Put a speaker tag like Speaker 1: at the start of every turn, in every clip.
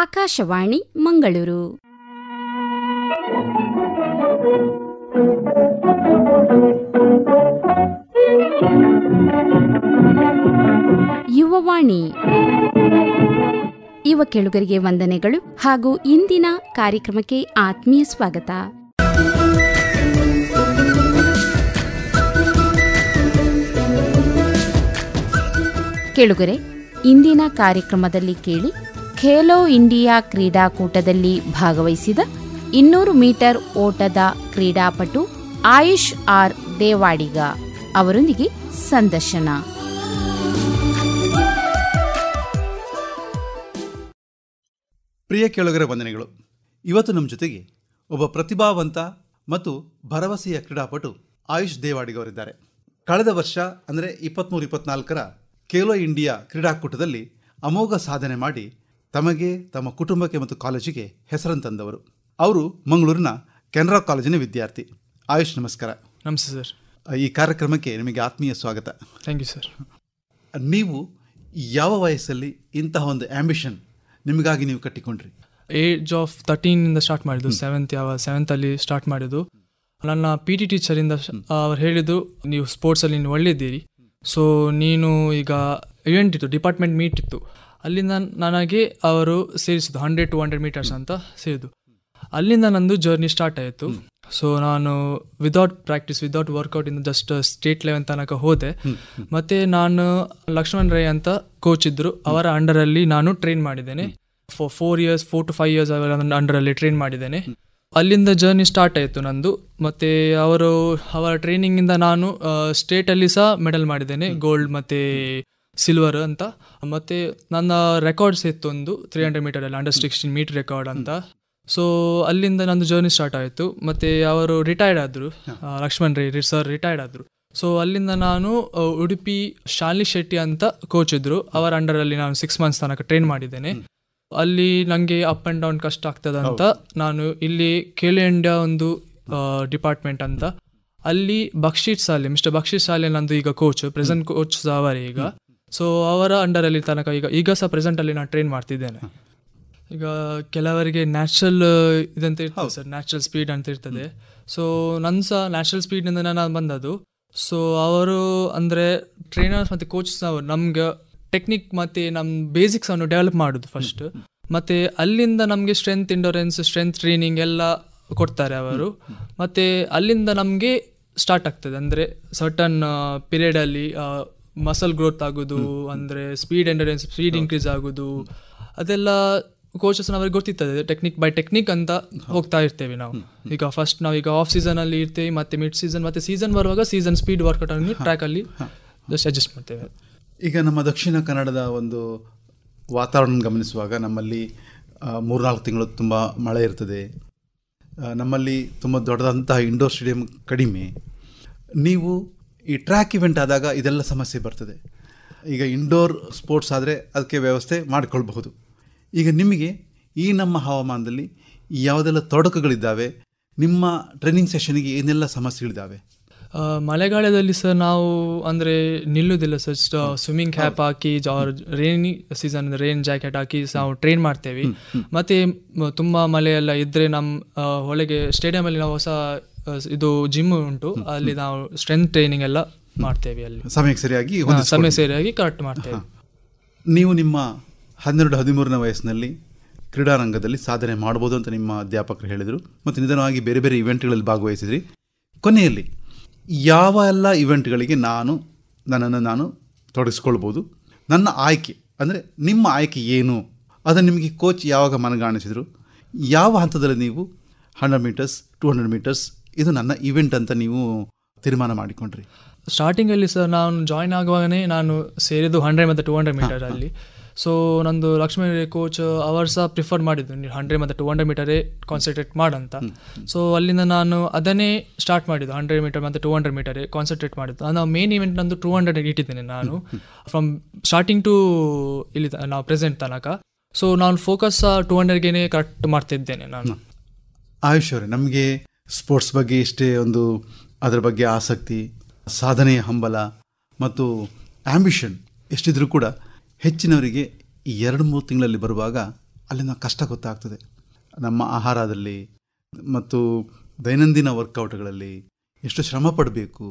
Speaker 1: ಆಕಾಶವಾಣಿ ಮಂಗಳೂರು ಯುವವಾಣಿ ಯುವ ಕೆಳುಗರಿಗೆ ವಂದನೆಗಳು ಹಾಗೂ ಇಂದಿನ ಕಾರ್ಯಕ್ರಮಕ್ಕೆ ಆತ್ಮೀಯ ಸ್ವಾಗತ ಕೇಳುಗರೆ ಇಂದಿನ ಕಾರ್ಯಕ್ರಮದಲ್ಲಿ ಕೇಳಿ ಖೇಲೋ
Speaker 2: ಇಂಡಿಯಾ ಕ್ರೀಡಾಕೂಟದಲ್ಲಿ ಭಾಗವಹಿಸಿದ ಇನ್ನೂರು ಮೀಟರ್ ಓಟದ ಕ್ರೀಡಾಪಟು ಆಯುಷ್ ಆರ್ ದೇವಾಡಿಗ ಅವರೊಂದಿಗೆ ಸಂದರ್ಶನ
Speaker 1: ಪ್ರಿಯ ಕೇಳುಗರ ವಂದನೆಗಳು ಇವತ್ತು ನಮ್ಮ ಜೊತೆಗೆ ಒಬ್ಬ ಪ್ರತಿಭಾವಂತ ಮತ್ತು ಭರವಸೆಯ ಕ್ರೀಡಾಪಟು ಆಯುಷ್ ದೇವಾಡಿಗವರಿದ್ದಾರೆ ಕಳೆದ ವರ್ಷ ಅಂದರೆ ಇಪ್ಪತ್ತ್ಮೂರು ಇಪ್ಪತ್ನಾಲ್ಕರ ಖೇಲೋ ಇಂಡಿಯಾ ಕ್ರೀಡಾಕೂಟದಲ್ಲಿ ಅಮೋಘ ಸಾಧನೆ ಮಾಡಿ ತಮಗೆ ತಮ್ಮ ಕುಟುಂಬಕ್ಕೆ ಮತ್ತು ಕಾಲೇಜಿಗೆ ಹೆಸರನ್ನು ತಂದವರು ಅವರು ಮಂಗಳೂರಿನ ಕೆನರಾ ಕಾಲೇಜಿನ ವಿದ್ಯಾರ್ಥಿ ಆಯುಷ್ ನಮಸ್ಕಾರ ನಮಸ್ತೆ ಸರ್ ಈ ಕಾರ್ಯಕ್ರಮಕ್ಕೆ ನಿಮಗೆ ಆತ್ಮೀಯ ಸ್ವಾಗತ ಥ್ಯಾಂಕ್ ಯು ಸರ್ ನೀವು ಯಾವ ವಯಸ್ಸಲ್ಲಿ ಇಂತಹ ಒಂದು ಆ್ಯಂಬಿಷನ್ ನಿಮಗಾಗಿ ನೀವು ಕಟ್ಟಿಕೊಂಡ್ರಿ
Speaker 2: ಏಜ್ ಆಫ್ ತರ್ಟೀನಿಂದ ಸ್ಟಾರ್ಟ್ ಮಾಡಿದ್ದು ಸೆವೆಂತ್ ಯಾವ ಸೆವೆಂತಲ್ಲಿ ಸ್ಟಾರ್ಟ್ ಮಾಡಿದ್ದು ನನ್ನ ಪಿ ಟಿ ಟೀಚರಿಂದ ಅವ್ರು ಹೇಳಿದ್ದು ನೀವು ಸ್ಪೋರ್ಟ್ಸಲ್ಲಿ ನೀವು ಒಳ್ಳೆಯಿದ್ದೀರಿ ಸೊ ನೀನು ಈಗ ಇವೆಂಟ್ ಇತ್ತು ಡಿಪಾರ್ಟ್ಮೆಂಟ್ ಮೀಟ್ ಇತ್ತು ಅಲ್ಲಿಂದ ನನಗೆ ಅವರು ಸೇರಿಸಿದ್ದು ಹಂಡ್ರೆಡ್ ಟು ಹಂಡ್ರೆಡ್ ಮೀಟರ್ಸ್ ಅಂತ ಸೇರಿದ್ದು ಅಲ್ಲಿಂದ ನಂದು ಜರ್ನಿ ಸ್ಟಾರ್ಟ್ ಆಯಿತು ಸೊ ನಾನು without practice without workout in just state level ತನಕ ಹೋದೆ ಮತ್ತು ನಾನು ಲಕ್ಷ್ಮಣ್ ರೈ ಅಂತ ಕೋಚ್ ಇದ್ದರು ಅವರ ಅಂಡರಲ್ಲಿ ನಾನು ಟ್ರೈನ್ ಮಾಡಿದ್ದೇನೆ four four years four to five years ಅವರ ಅಂಡರಲ್ಲಿ ಟ್ರೈನ್ ಮಾಡಿದ್ದೇನೆ ಅಲ್ಲಿಂದ ಜರ್ನಿ ಸ್ಟಾರ್ಟ್ ಆಯಿತು ನಂದು ಮತ್ತು ಅವರು ಅವರ ಟ್ರೈನಿಂಗಿಂದ ನಾನು ಸ್ಟೇಟಲ್ಲಿ ಸಹ ಮೆಡಲ್ ಮಾಡಿದ್ದೇನೆ ಗೋಲ್ಡ್ ಮತ್ತು ಸಿಲ್ವರ್ ಅಂತ ಮತ್ತು ನನ್ನ ರೆಕಾರ್ಡ್ಸ್ ಒಂದು ತ್ರೀ ಹಂಡ್ರೆಡ್ ಮೀಟರಲ್ಲಿ ಅಂಡರ್ ಸಿಕ್ಸ್ಟೀನ್ ಮೀಟ್ ರೆಕಾರ್ಡ್ ಅಂತ ಸೊ ಅಲ್ಲಿಂದ ನಂದು ಜರ್ನಿ ಸ್ಟಾರ್ಟ್ ಆಯಿತು ಮತ್ತು ಅವರು ರಿಟೈರ್ಡ್ ಆದರು ಲಕ್ಷ್ಮಣ್ ರೈ ಸರ್ ರಿಟೈರ್ಡ್ ಆದರು ಸೊ ಅಲ್ಲಿಂದ ನಾನು ಉಡುಪಿ ಶಾಲಿ ಶೆಟ್ಟಿ ಅಂತ ಕೋಚ್ ಇದ್ದರು ಅವರ ಅಂಡರಲ್ಲಿ ನಾನು ಸಿಕ್ಸ್ ಮಂತ್ಸ್ ತನಕ ಟ್ರೈನ್ ಮಾಡಿದ್ದೇನೆ ಅಲ್ಲಿ ನನಗೆ ಅಪ್ ಆ್ಯಂಡ್ ಡೌನ್ ಕಷ್ಟ ಆಗ್ತದೆ ಅಂತ ನಾನು ಇಲ್ಲಿ ಕೇಳಿ ಇಂಡಿಯಾ ಒಂದು ಡಿಪಾರ್ಟ್ಮೆಂಟ್ ಅಂತ ಅಲ್ಲಿ ಬಕ್ಷೀತ್ ಶಾಲೆ ಮಿಸ್ಟರ್ ಬಕ್ಷೀತ್ ಶಾಲೆ ನಂದು ಈಗ ಕೋಚ್ ಪ್ರೆಸೆಂಟ್ ಕೋಚ್ ಸಹ ಅವರೇ ಈಗ ಸೊ ಅವರ ಅಂಡರಲ್ಲಿ ತನಕ ಈಗ ಈಗ ಸಹ ಪ್ರೆಸೆಂಟಲ್ಲಿ ನಾನು ಟ್ರೈನ್ ಮಾಡ್ತಿದ್ದೇನೆ ಈಗ ಕೆಲವರಿಗೆ ನ್ಯಾಚುರಲ್ ಇದಂತ ಇರ್ತದೆ ಸರ್ ನ್ಯಾಚುರಲ್ ಸ್ಪೀಡ್ ಅಂತ ಇರ್ತದೆ ಸೊ ನನ್ನ ಸಹ ನ್ಯಾಚುರಲ್ ಸ್ಪೀಡ್ನಿಂದ ನಾನು ಬಂದದ್ದು ಸೊ ಅವರು ಅಂದರೆ ಟ್ರೈನರ್ಸ್ ಮತ್ತು ಕೋಚಸ್ ಅವರು ನಮ್ಗೆ ಟೆಕ್ನಿಕ್ ಮತ್ತು ನಮ್ಮ ಬೇಸಿಕ್ಸನ್ನು ಡೆವಲಪ್ ಮಾಡೋದು ಫಸ್ಟ್ ಮತ್ತು ಅಲ್ಲಿಂದ ನಮಗೆ ಸ್ಟ್ರೆಂತ್ ಇಂಡೋರೆನ್ಸ್ ಸ್ಟ್ರೆಂತ್ ಟ್ರೈನಿಂಗ್ ಎಲ್ಲ ಕೊಡ್ತಾರೆ ಅವರು ಮತ್ತು ಅಲ್ಲಿಂದ ನಮಗೆ ಸ್ಟಾರ್ಟ್ ಆಗ್ತದೆ ಅಂದರೆ ಸರ್ಟನ್ ಪೀರಿಯಡಲ್ಲಿ ಮಸಲ್ ಗ್ರೋತ್ ಆಗೋದು ಅಂದರೆ ಸ್ಪೀಡ್ ಎಂಡರೆನ್ಸ್ ಸ್ಪೀಡ್ ಇನ್ಕ್ರೀಸ್ ಆಗೋದು ಅದೆಲ್ಲ ಕೋಚಸ್ ಅವ್ರಿಗೆ ಗೊತ್ತಿರ್ತದೆ ಟೆಕ್ನಿಕ್ ಬೈ ಟೆಕ್ನಿಕ್ ಅಂತ ಹೋಗ್ತಾ ಇರ್ತೇವೆ ನಾವು ಈಗ ಫಸ್ಟ್ ನಾವು ಈಗ ಆಫ್ ಅಲ್ಲಿ ಇರ್ತೇವೆ ಮತ್ತೆ ಮಿಡ್ ಸೀಸನ್ ಮತ್ತೆ ಸೀಸನ್ ಬರುವಾಗ ಸೀಸನ್ ಸ್ಪೀಡ್ ವರ್ಕೌಟ್ ಆಗಿ ಟ್ರ್ಯಾಕಲ್ಲಿ ಜಸ್ಟ್ ಅಡ್ಜಸ್ಟ್
Speaker 1: ಮಾಡ್ತೇವೆ ಈಗ ನಮ್ಮ ದಕ್ಷಿಣ ಕನ್ನಡದ ಒಂದು ವಾತಾವರಣ ಗಮನಿಸುವಾಗ ನಮ್ಮಲ್ಲಿ ಮೂರ್ನಾಲ್ಕು ತಿಂಗಳು ತುಂಬ ಮಳೆ ಇರ್ತದೆ ನಮ್ಮಲ್ಲಿ ತುಂಬ ದೊಡ್ಡದಂತಹ ಇಂಡೋರ್ ಸ್ಟೇಡಿಯಂ ಕಡಿಮೆ ನೀವು ಈ ಟ್ರ್ಯಾಕ್ ಇವೆಂಟ್ ಆದಾಗ ಇದೆಲ್ಲ ಸಮಸ್ಯೆ ಬರ್ತದೆ ಈಗ ಇಂಡೋರ್ ಸ್ಪೋರ್ಟ್ಸ್ ಆದರೆ ಅದಕ್ಕೆ ವ್ಯವಸ್ಥೆ ಮಾಡಿಕೊಳ್ಬಹುದು ಈಗ ನಿಮಗೆ ಈ ನಮ್ಮ ಹವಾಮಾನದಲ್ಲಿ ಯಾವುದೆಲ್ಲ ತೊಡಕುಗಳಿದ್ದಾವೆ ನಿಮ್ಮ ಟ್ರೈನಿಂಗ್ ಸೆಷನ್ಗೆ ಏನೆಲ್ಲ ಸಮಸ್ಯೆಗಳಿದ್ದಾವೆ
Speaker 2: ಮಳೆಗಾಲದಲ್ಲಿ ಸರ್ ನಾವು ಅಂದರೆ ನಿಲ್ಲುವುದಿಲ್ಲ ಸರ್ ಸ್ವಿಮ್ಮಿಂಗ್ ಕ್ಯಾಪ್ ಹಾಕಿ ಜಾರ್ಜ್ ರೇನಿ ಸೀಸನ್ ರೈನ್ ಜಾಕೆಟ್ ಹಾಕಿ ನಾವು ಟ್ರೈನ್ ಮಾಡ್ತೇವೆ ಮತ್ತು ತುಂಬ ಮಳೆಯೆಲ್ಲ ಇದ್ದರೆ ನಮ್ಮ ಒಳಗೆ ಸ್ಟೇಡಿಯಮಲ್ಲಿ ನಾವು ಹೊಸ ಇದು ಜಿಮ್ ಉಂಟು ಅಲ್ಲಿ ನಾವು ಸ್ಟ್ರೆಂತ್ ಟ್ರೈನಿಂಗ್ ಎಲ್ಲ ಮಾಡ್ತೇವೆ
Speaker 1: ಅಲ್ಲಿ ಸಮಯಕ್ಕೆ ಸರಿಯಾಗಿ ಸಮಯ ಸರಿಯಾಗಿ ಕರೆಕ್ಟ್ ಮಾಡ್ತೇವೆ ನೀವು ನಿಮ್ಮ ಹನ್ನೆರಡು ಹದಿಮೂರನೇ ವಯಸ್ಸಿನಲ್ಲಿ ಕ್ರೀಡಾರಂಗದಲ್ಲಿ ಸಾಧನೆ ಮಾಡ್ಬೋದು ಅಂತ ನಿಮ್ಮ ಅಧ್ಯಾಪಕರು ಹೇಳಿದರು ಮತ್ತು ನಿಧಾನವಾಗಿ ಬೇರೆ ಬೇರೆ ಇವೆಂಟ್ಗಳಲ್ಲಿ ಭಾಗವಹಿಸಿದ್ರಿ ಕೊನೆಯಲ್ಲಿ ಯಾವ ಎಲ್ಲ ಇವೆಂಟ್ಗಳಿಗೆ ನಾನು ನನ್ನನ್ನು ನಾನು ತೊಡಗಿಸ್ಕೊಳ್ಬೋದು ನನ್ನ ಆಯ್ಕೆ ಅಂದರೆ ನಿಮ್ಮ ಆಯ್ಕೆ ಏನು ಅದನ್ನು ನಿಮಗೆ ಕೋಚ್ ಯಾವಾಗ ಮನಗಾಣಿಸಿದರು ಯಾವ ಹಂತದಲ್ಲಿ ನೀವು hundred meters two hundred meters ಇದು ನನ್ನ ಇವೆಂಟ್ ಅಂತ ನೀವು ತೀರ್ಮಾನ ಮಾಡಿಕೊಂಡ್ರಿ ಸ್ಟಾರ್ಟಿಂಗಲ್ಲಿ ಸರ್ ನಾನು ಜಾಯ್ನ್ ಆಗುವಾಗನೇ
Speaker 2: ನಾನು ಸೇರಿದ್ದು ಹಂಡ್ರೆಡ್ ಮತ್ತು ಟೂ ಹಂಡ್ರೆಡ್ ಅಲ್ಲಿ ಸೊ ನಂದು ಲಕ್ಷ್ಮೀ ಕೋಚ್ ಅವರ್ಸ ಸಹ ಪ್ರಿಫರ್ ಮಾಡಿದ್ದು ನೀವು ಹಂಡ್ರೆಡ್ ಮತ್ತು ಟೂ ಹಂಡ್ರೆಡ್ ಮೀಟರೇ ಕಾನ್ಸಂಟ್ರೇಟ್ ಮಾಡಂತ ಸೊ ಅಲ್ಲಿಂದ ನಾನು ಅದನ್ನೇ ಸ್ಟಾರ್ಟ್ ಮಾಡಿದ್ದು ಹಂಡ್ರೆಡ್ ಮೀಟರ್ ಮತ್ತು ಟೂ ಹಂಡ್ರೆಡ್ ಮೀಟರೇ ಕಾನ್ಸಂಟ್ರೇಟ್ ಮಾಡಿದ್ದು ನಾನು ಮೇನ್ ಇವೆಂಟ್ ನಂದು ಟೂ ಹಂಡ್ರೆಡ್ ಇಟ್ಟಿದ್ದೇನೆ ನಾನು ಫ್ರಮ್ ಸ್ಟಾರ್ಟಿಂಗ್ ಟು ಇಲ್ಲಿ ನಾವು ಪ್ರೆಸೆಂಟ್ ತನಕ ಸೊ ನಾನು ಫೋಕಸ್ ಟು ಹಂಡ್ರೆಡ್ಗೆ ಕರೆಕ್ಟ್ ಮಾಡ್ತಿದ್ದೇನೆ ನಾನು
Speaker 1: ಆಯುಷ್ ನಮಗೆ ಸ್ಪೋರ್ಟ್ಸ್ ಬಗ್ಗೆ ಇಷ್ಟೇ ಒಂದು ಅದರ ಬಗ್ಗೆ ಆಸಕ್ತಿ ಸಾಧನೆಯ ಹಂಬಲ ಮತ್ತು ಆ್ಯಂಬಿಷನ್ ಎಷ್ಟಿದ್ರೂ ಕೂಡ ಹೆಚ್ಚಿನವರಿಗೆ ಈ ಎರಡು ಮೂರು ತಿಂಗಳಲ್ಲಿ ಬರುವಾಗ ಅಲ್ಲಿನ ಕಷ್ಟ ಗೊತ್ತಾಗ್ತದೆ ನಮ್ಮ ಆಹಾರದಲ್ಲಿ ಮತ್ತು ದೈನಂದಿನ ವರ್ಕೌಟ್ಗಳಲ್ಲಿ ಎಷ್ಟು ಶ್ರಮ ಪಡಬೇಕು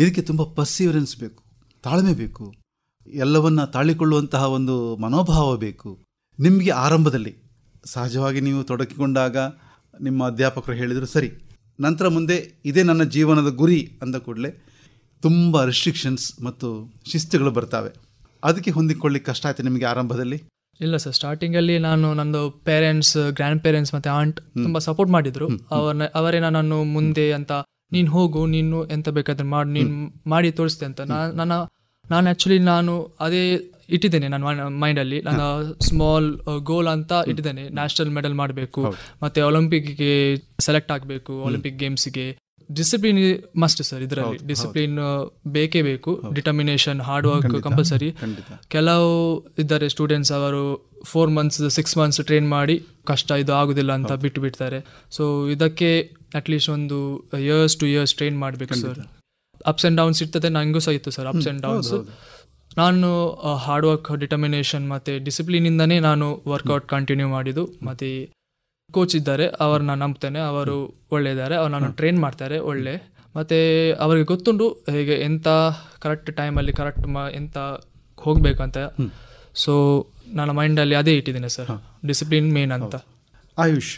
Speaker 1: ಇದಕ್ಕೆ ತುಂಬ ಪರ್ಸಿವರೆನ್ಸ್ ಬೇಕು ತಾಳ್ಮೆ ಬೇಕು ಎಲ್ಲವನ್ನು ತಾಳಿಕೊಳ್ಳುವಂತಹ ಒಂದು ಮನೋಭಾವ ಬೇಕು ನಿಮಗೆ ಆರಂಭದಲ್ಲಿ ಸಹಜವಾಗಿ ನೀವು ತೊಡಕಿಕೊಂಡಾಗ ನಿಮ್ಮ ಅಧ್ಯಾಪಕರು ಹೇಳಿದರು ಸರಿ ನಂತರ ಮುಂದೆ ಇದೇ ನನ್ನ ಜೀವನದ ಗುರಿ ಅಂದ ಕೂಡಲೇ ತುಂಬ ರಿಸ್ಟ್ರಿಕ್ಷನ್ಸ್ ಮತ್ತು ಶಿಸ್ತುಗಳು ಬರ್ತವೆ ಅದಕ್ಕೆ ಹೊಂದಿಕೊಳ್ಳಿಕ್ಕೆ ಕಷ್ಟ ಆಯಿತು ನಿಮಗೆ ಆರಂಭದಲ್ಲಿ
Speaker 2: ಇಲ್ಲ ಸರ್ ಸ್ಟಾರ್ಟಿಂಗಲ್ಲಿ ನಾನು ನನ್ನದು ಪೇರೆಂಟ್ಸ್ ಗ್ರ್ಯಾಂಡ್ ಪೇರೆಂಟ್ಸ್ ಮತ್ತು ಆಂಟ್ ತುಂಬ ಸಪೋರ್ಟ್ ಮಾಡಿದರು ಅವ್ರನ್ನ ಅವರೇನ ನಾನು ಮುಂದೆ ಅಂತ ನೀನು ಹೋಗು ನೀನು ಎಂತ ಬೇಕಾದ್ರೆ ಮಾಡಿ ನೀನು ಮಾಡಿ ತೋರಿಸ್ತೆ ಅಂತ ನಾನು ನನ್ನ ನಾನು ಆ್ಯಕ್ಚುಲಿ ನಾನು ಅದೇ ಇಟ್ಟಿದ್ದೇನೆ ನನ್ನ ಮೈಂಡಲ್ಲಿ ನನ್ನ ಸ್ಮಾಲ್ ಗೋಲ್ uh, ಅಂತ ಇಟ್ಟಿದ್ದೇನೆ ನ್ಯಾಷನಲ್ ಮೆಡಲ್ ಮಾಡಬೇಕು ಮತ್ತೆ ಒಲಿಂಪಿಕ್ಗೆ ಸೆಲೆಕ್ಟ್ ಆಗಬೇಕು ಒಲಿಂಪಿಕ್ ಗೇಮ್ಸ್ಗೆ ಡಿಸಿಪ್ಲಿನ್ ಮಸ್ಟ್ ಸರ್ ಇದರಲ್ಲಿ ಡಿಸಿಪ್ಲಿನ್ ಬೇಕೇ ಬೇಕು ಡಿಟರ್ಮಿನೇಷನ್ ಹಾರ್ಡ್ ವರ್ಕ್ ಕಂಪಲ್ಸರಿ ಕೆಲವು ಇದ್ದಾರೆ ಸ್ಟೂಡೆಂಟ್ಸ್ ಅವರು four months six months train ಮಾಡಿ ಕಷ್ಟ ಇದು ಆಗುದಿಲ್ಲ ಅಂತ ಬಿಟ್ಟು ಬಿಡ್ತಾರೆ ಸೊ ಇದಕ್ಕೆ ಅಟ್ಲೀಸ್ಟ್ ಒಂದು ಇಯರ್ಸ್ ಟು ಇಯರ್ಸ್ ಟ್ರೈನ್ ಮಾಡಬೇಕು ಸರ್ ಅಪ್ಸ್ ಆ್ಯಂಡ್ ಡೌನ್ಸ್ ಇರ್ತದೆ ನಂಗೂ ಸಹ ಇತ್ತು ಸರ್ ಅಪ್ಸ್ ಆ್ಯಂಡ್ ಡೌನ್ಸ್ ನಾನು ಹಾರ್ಡ್ ವರ್ಕ್ ಡಿಟರ್ಮಿನೇಷನ್ ಮತ್ತು ಡಿಸಿಪ್ಲಿನಿಂದನೇ ನಾನು ವರ್ಕೌಟ್ ಕಂಟಿನ್ಯೂ ಮಾಡಿದ್ದು ಮತ್ತು ಕೋಚ್ ಇದ್ದಾರೆ ಅವ್ರನ್ನ ನಂಬ್ತೇನೆ ಅವರು ಒಳ್ಳೆಯಿದ್ದಾರೆ ಅವ್ರು ನಾನು ಟ್ರೈನ್ ಮಾಡ್ತಾರೆ ಒಳ್ಳೆ ಮತ್ತು ಅವರಿಗೆ ಗೊತ್ತುಂಡು ಹೇಗೆ ಎಂಥ ಕರೆಕ್ಟ್ ಟೈಮಲ್ಲಿ ಕರೆಕ್ಟ್ ಮ ಎಂಥ ಹೋಗಬೇಕಂತ ಸೊ ನನ್ನ ಮೈಂಡಲ್ಲಿ ಅದೇ ಇಟ್ಟಿದ್ದೀನಿ ಸರ್
Speaker 1: ಡಿಸಿಪ್ಲಿನ್ ಮೇನ್ ಅಂತ ಆಯುಷ್